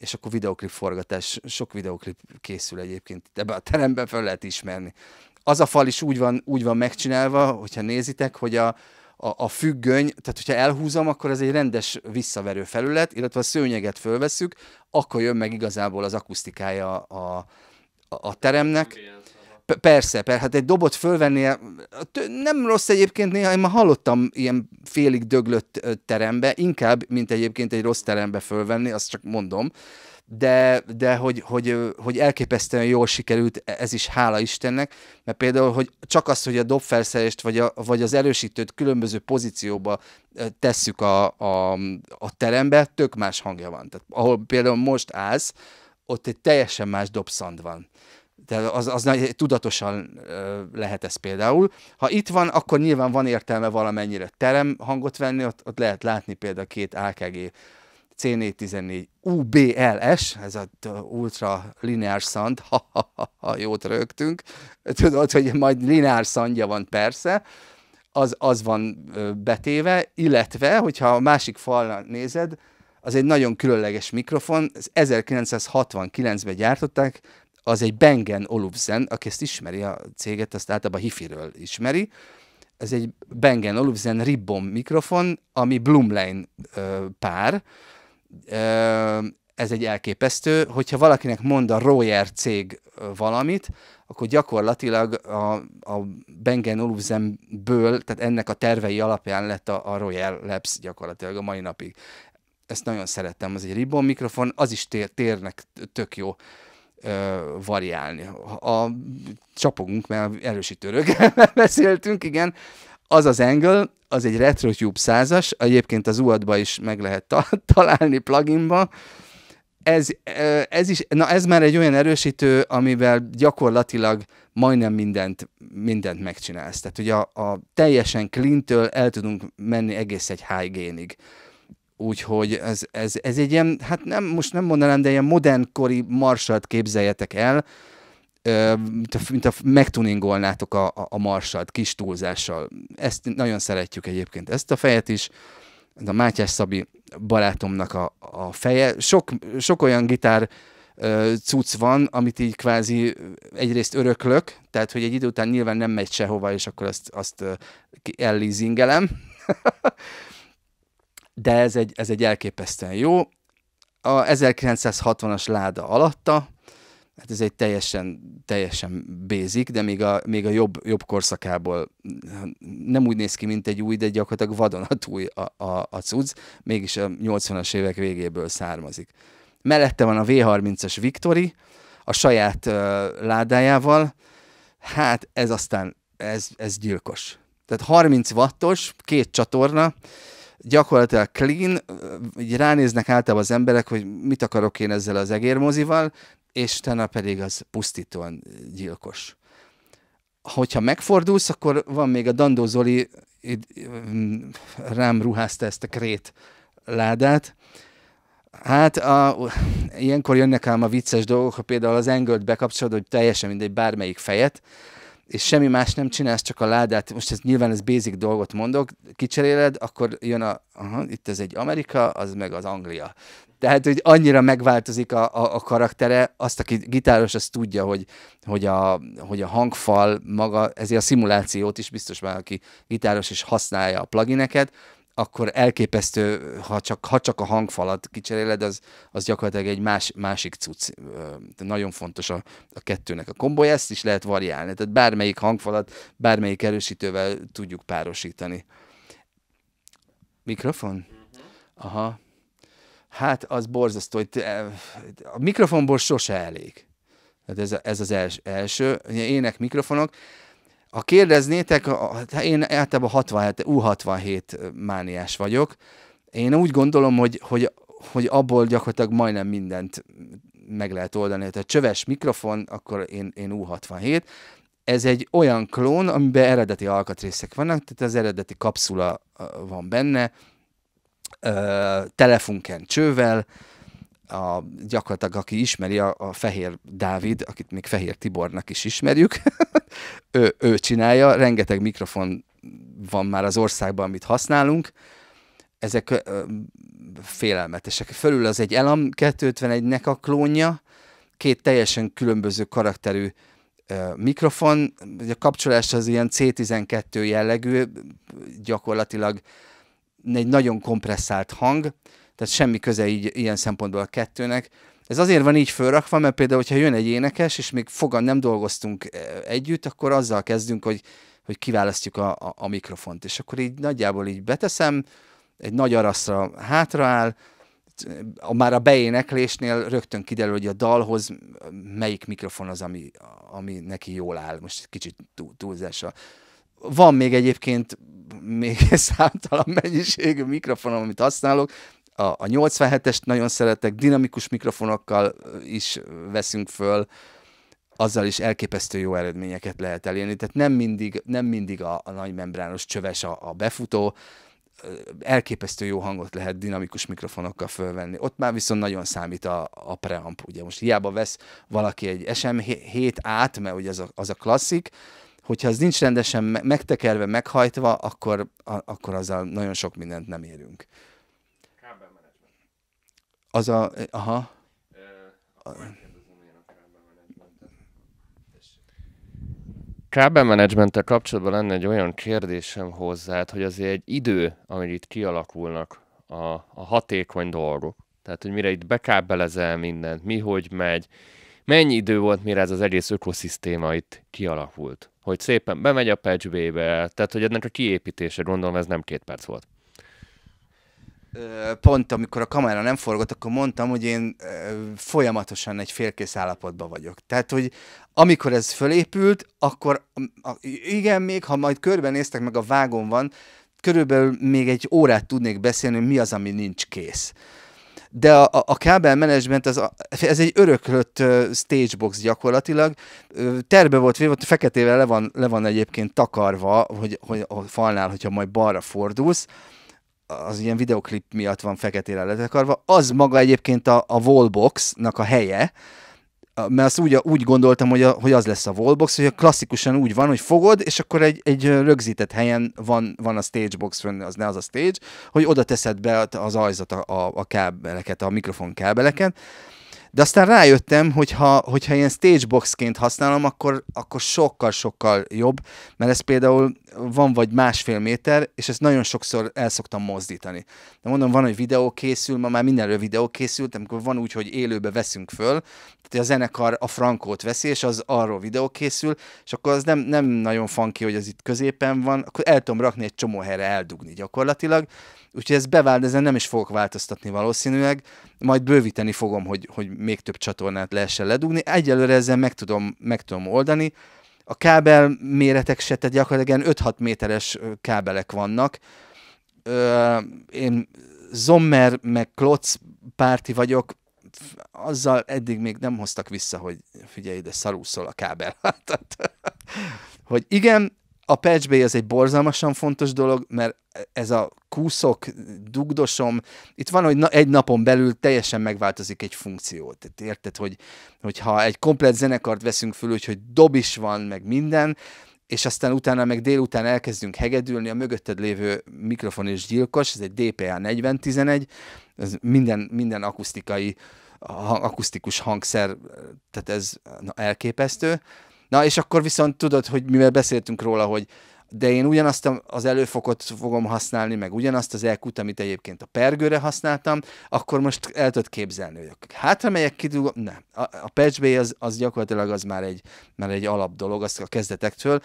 és akkor videoklip forgatás, sok videoklip készül egyébként, ebbe a teremben fel lehet ismerni. Az a fal is úgy van, úgy van megcsinálva, hogyha nézitek, hogy a, a, a függöny, tehát hogyha elhúzom, akkor ez egy rendes visszaverő felület, illetve a szőnyeget fölveszük, akkor jön meg igazából az akusztikája a, a, a teremnek. Ilyen. Persze, persze, hát egy dobot fölvenni, nem rossz egyébként néha, én már hallottam ilyen félig döglött terembe, inkább, mint egyébként egy rossz terembe fölvenni, azt csak mondom, de, de hogy, hogy, hogy elképesztően jól sikerült, e- ez is hála Istennek, mert például, hogy csak az, hogy a dobfelszerést vagy, a, vagy az erősítőt különböző pozícióba tesszük a, a, a terembe, tök más hangja van. Tehát, ahol például most állsz, ott egy teljesen más dobszand van de az, az tudatosan lehet ez például. Ha itt van, akkor nyilván van értelme valamennyire terem hangot venni, ott, ott lehet látni például két AKG C414 UBLS, ez a ultra lineár szand, ha, ha, ha, ha jót rögtünk, tudod, hogy majd lineár szandja van persze, az, az van betéve, illetve, hogyha a másik falnal nézed, az egy nagyon különleges mikrofon, 1969-ben gyártották, az egy Bengen Olufsen, aki ezt ismeri a céget, azt általában hifiről ismeri, ez egy Bengen Olufsen Ribbon mikrofon, ami Bloomline ö, pár, ö, ez egy elképesztő, hogyha valakinek mond a Royer cég valamit, akkor gyakorlatilag a, a Bengen Olufsenből, tehát ennek a tervei alapján lett a, a Royer Labs gyakorlatilag a mai napig. Ezt nagyon szerettem, az egy ribbon mikrofon, az is tér, térnek tök jó variálni. A csapogunk, mert erősítőről beszéltünk, igen. Az az Angle, az egy RetroTube 100-as, egyébként az uad is meg lehet ta- találni pluginba. Ez, ez, is, na ez már egy olyan erősítő, amivel gyakorlatilag majdnem mindent, mindent megcsinálsz. Tehát ugye a, a teljesen clean el tudunk menni egész egy high -ig. Úgyhogy ez, ez, ez egy ilyen, hát nem, most nem mondanám, de ilyen modernkori marsalt képzeljetek el, mint a, mint a megtuningolnátok a, a, marsalt kis túlzással. Ezt nagyon szeretjük egyébként, ezt a fejet is. A Mátyás Szabi barátomnak a, a feje. Sok, sok olyan gitár cucc van, amit így kvázi egyrészt öröklök, tehát hogy egy idő után nyilván nem megy sehova, és akkor azt, azt ellizingelem. de ez egy, ez egy elképesztően jó. A 1960-as láda alatta, hát ez egy teljesen, teljesen basic, de még a, még a jobb, jobb korszakából nem úgy néz ki, mint egy új, de gyakorlatilag vadonatúj a, a, a cucc, mégis a 80-as évek végéből származik. Mellette van a V30-as Victory, a saját uh, ládájával, hát ez aztán, ez, ez gyilkos. Tehát 30 wattos, két csatorna, gyakorlatilag clean, így ránéznek általában az emberek, hogy mit akarok én ezzel az egérmozival, és utána pedig az pusztítóan gyilkos. Hogyha megfordulsz, akkor van még a Dandó Zoli rám ruházta ezt a krét ládát, Hát a, ilyenkor jönnek ám a vicces dolgok, ha például az engölt bekapcsolod, hogy teljesen mindegy bármelyik fejet, és semmi más nem csinálsz, csak a ládát, most ez nyilván ez basic dolgot mondok, kicseréled, akkor jön a, aha, itt ez egy Amerika, az meg az Anglia. Tehát, hogy annyira megváltozik a, a, a karaktere, azt, aki gitáros, az tudja, hogy, hogy, a, hogy a hangfal maga, ezért a szimulációt is biztos már, aki gitáros és használja a plugineket, akkor elképesztő, ha csak, ha csak a hangfalat kicseréled, az, az gyakorlatilag egy más, másik cucc. De nagyon fontos a, a kettőnek a kombó. ezt is lehet variálni. Tehát bármelyik hangfalat, bármelyik erősítővel tudjuk párosítani. Mikrofon? Mhm. Aha. Hát az borzasztó, hogy a mikrofonból sose elég. Tehát ez, ez az els, első. Ének mikrofonok, ha kérdeznétek, hát én általában 67, U67 mániás vagyok, én úgy gondolom, hogy, hogy, hogy abból gyakorlatilag majdnem mindent meg lehet oldani. Tehát csöves mikrofon, akkor én, én U67. Ez egy olyan klón, amiben eredeti alkatrészek vannak, tehát az eredeti kapszula van benne, telefonken csővel, a, gyakorlatilag aki ismeri, a, a Fehér Dávid, akit még Fehér Tibornak is ismerjük, ő, ő csinálja, rengeteg mikrofon van már az országban, amit használunk, ezek ö, félelmetesek. Fölül az egy Elam 251-nek a klónja, két teljesen különböző karakterű ö, mikrofon, a kapcsolás az ilyen C12 jellegű, gyakorlatilag egy nagyon kompresszált hang, tehát semmi köze így ilyen szempontból a kettőnek. Ez azért van így fölrakva, mert például, hogyha jön egy énekes, és még fogan nem dolgoztunk e, együtt, akkor azzal kezdünk, hogy, hogy kiválasztjuk a, a, a mikrofont. És akkor így nagyjából így beteszem, egy nagy araszra hátraáll, a, már a beéneklésnél rögtön kiderül, hogy a dalhoz melyik mikrofon az, ami, ami neki jól áll. Most kicsit túl, túlzása. Van még egyébként még számtalan mennyiségű mikrofonom, amit használok, a, a 87-est nagyon szeretek, dinamikus mikrofonokkal is veszünk föl, azzal is elképesztő jó eredményeket lehet elérni. Tehát nem mindig, nem mindig a, a membrános csöves a, a befutó, elképesztő jó hangot lehet dinamikus mikrofonokkal fölvenni. Ott már viszont nagyon számít a, a preamp. Ugye most hiába vesz valaki egy SM7 át, mert ugye az a, az a klasszik, hogyha az nincs rendesen megtekerve, meghajtva, akkor, a, akkor azzal nagyon sok mindent nem érünk. Az a... Eh, aha. Kábel menedzsmenttel kapcsolatban lenne egy olyan kérdésem hozzád, hogy azért egy idő, amíg itt kialakulnak a, a hatékony dolgok, tehát hogy mire itt bekábelezel mindent, mi hogy megy, mennyi idő volt, mire ez az egész ökoszisztéma itt kialakult? Hogy szépen bemegy a patchbébe, tehát hogy ennek a kiépítése, gondolom ez nem két perc volt pont amikor a kamera nem forgott, akkor mondtam, hogy én folyamatosan egy félkész állapotban vagyok. Tehát, hogy amikor ez fölépült, akkor igen, még ha majd körbenéztek, meg a vágón van, körülbelül még egy órát tudnék beszélni, hogy mi az, ami nincs kész. De a, a, a kábel menedzsment, az a, ez egy öröklött uh, stagebox gyakorlatilag. Uh, terbe volt vagy feketével le van, le van egyébként takarva, hogy, hogy a falnál, hogyha majd balra fordulsz. Uh, az ilyen videoklip miatt van feketére letekarva, az maga egyébként a, a wallbox-nak a helye, mert azt úgy, úgy gondoltam, hogy, a, hogy az lesz a wallbox, hogy a klasszikusan úgy van, hogy fogod, és akkor egy, egy rögzített helyen van, van a stagebox, az ne az a stage, hogy oda teszed be az ajzat, a, a, a kábeleket, a mikrofon kábeleket, de aztán rájöttem, hogy ha, hogyha ilyen stageboxként használom, akkor, akkor sokkal-sokkal jobb, mert ez például van vagy másfél méter, és ezt nagyon sokszor el szoktam mozdítani. De mondom, van, hogy videó készül, ma már mindenről videó készült, amikor van úgy, hogy élőbe veszünk föl, tehát a zenekar a frankót veszi, és az arról videó készül, és akkor az nem, nem nagyon funky, hogy az itt középen van, akkor el tudom rakni egy csomó helyre eldugni gyakorlatilag, úgyhogy ez bevált, ezen nem is fogok változtatni valószínűleg, majd bővíteni fogom, hogy, hogy még több csatornát lehessen ledugni, egyelőre ezzel meg tudom, meg tudom oldani, a kábel méretek se, tehát gyakorlatilag 5-6 méteres kábelek vannak. Ö, én Zommer meg Klotz párti vagyok, azzal eddig még nem hoztak vissza, hogy figyelj ide, szarúszol a kábel. hogy igen, a patch bay ez egy borzalmasan fontos dolog, mert ez a kúszok, dugdosom, itt van, hogy na, egy napon belül teljesen megváltozik egy funkció. Tehát érted, hogy, hogyha egy komplet zenekart veszünk föl, úgyhogy dob is van, meg minden, és aztán utána meg délután elkezdünk hegedülni, a mögötted lévő mikrofon is gyilkos, ez egy DPA 4011, ez minden, minden akusztikai, akusztikus hangszer, tehát ez na, elképesztő, Na, és akkor viszont tudod, hogy mivel beszéltünk róla, hogy de én ugyanazt az előfokot fogom használni, meg ugyanazt az elkut, amit egyébként a pergőre használtam, akkor most el tudod képzelni, hogy hát, ha megyek kidugom, ne. A, a patch az, az gyakorlatilag az már egy, már egy alap dolog, azt a kezdetektől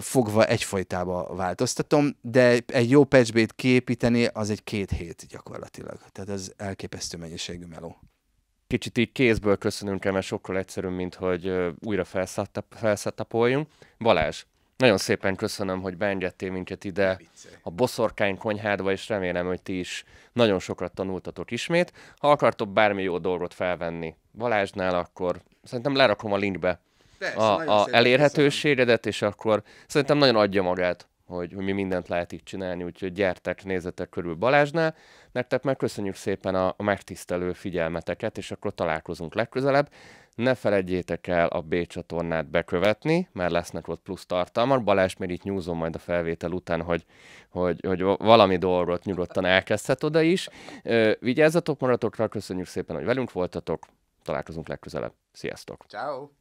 fogva egyfajtába változtatom, de egy jó patch kiépíteni az egy két hét gyakorlatilag. Tehát az elképesztő mennyiségű meló kicsit így kézből köszönünk el, mert sokkal egyszerűbb, mint hogy újra felszetapoljunk. Balázs, nagyon szépen köszönöm, hogy beengedtél minket ide a boszorkány konyhádba, és remélem, hogy ti is nagyon sokat tanultatok ismét. Ha akartok bármi jó dolgot felvenni Balázsnál, akkor szerintem lerakom a linkbe Persze, a, a elérhetőségedet, és akkor szerintem nagyon adja magát hogy, hogy mi mindent lehet itt csinálni, úgyhogy gyertek, nézzetek körül Balázsnál. Nektek meg köszönjük szépen a, a megtisztelő figyelmeteket, és akkor találkozunk legközelebb. Ne feledjétek el a B csatornát bekövetni, mert lesznek ott plusz tartalmak. Balázs még itt nyúzom majd a felvétel után, hogy, hogy, hogy valami dolgot nyugodtan elkezdhet oda is. Vigyázzatok maratokra, köszönjük szépen, hogy velünk voltatok. Találkozunk legközelebb. Sziasztok! Ciao.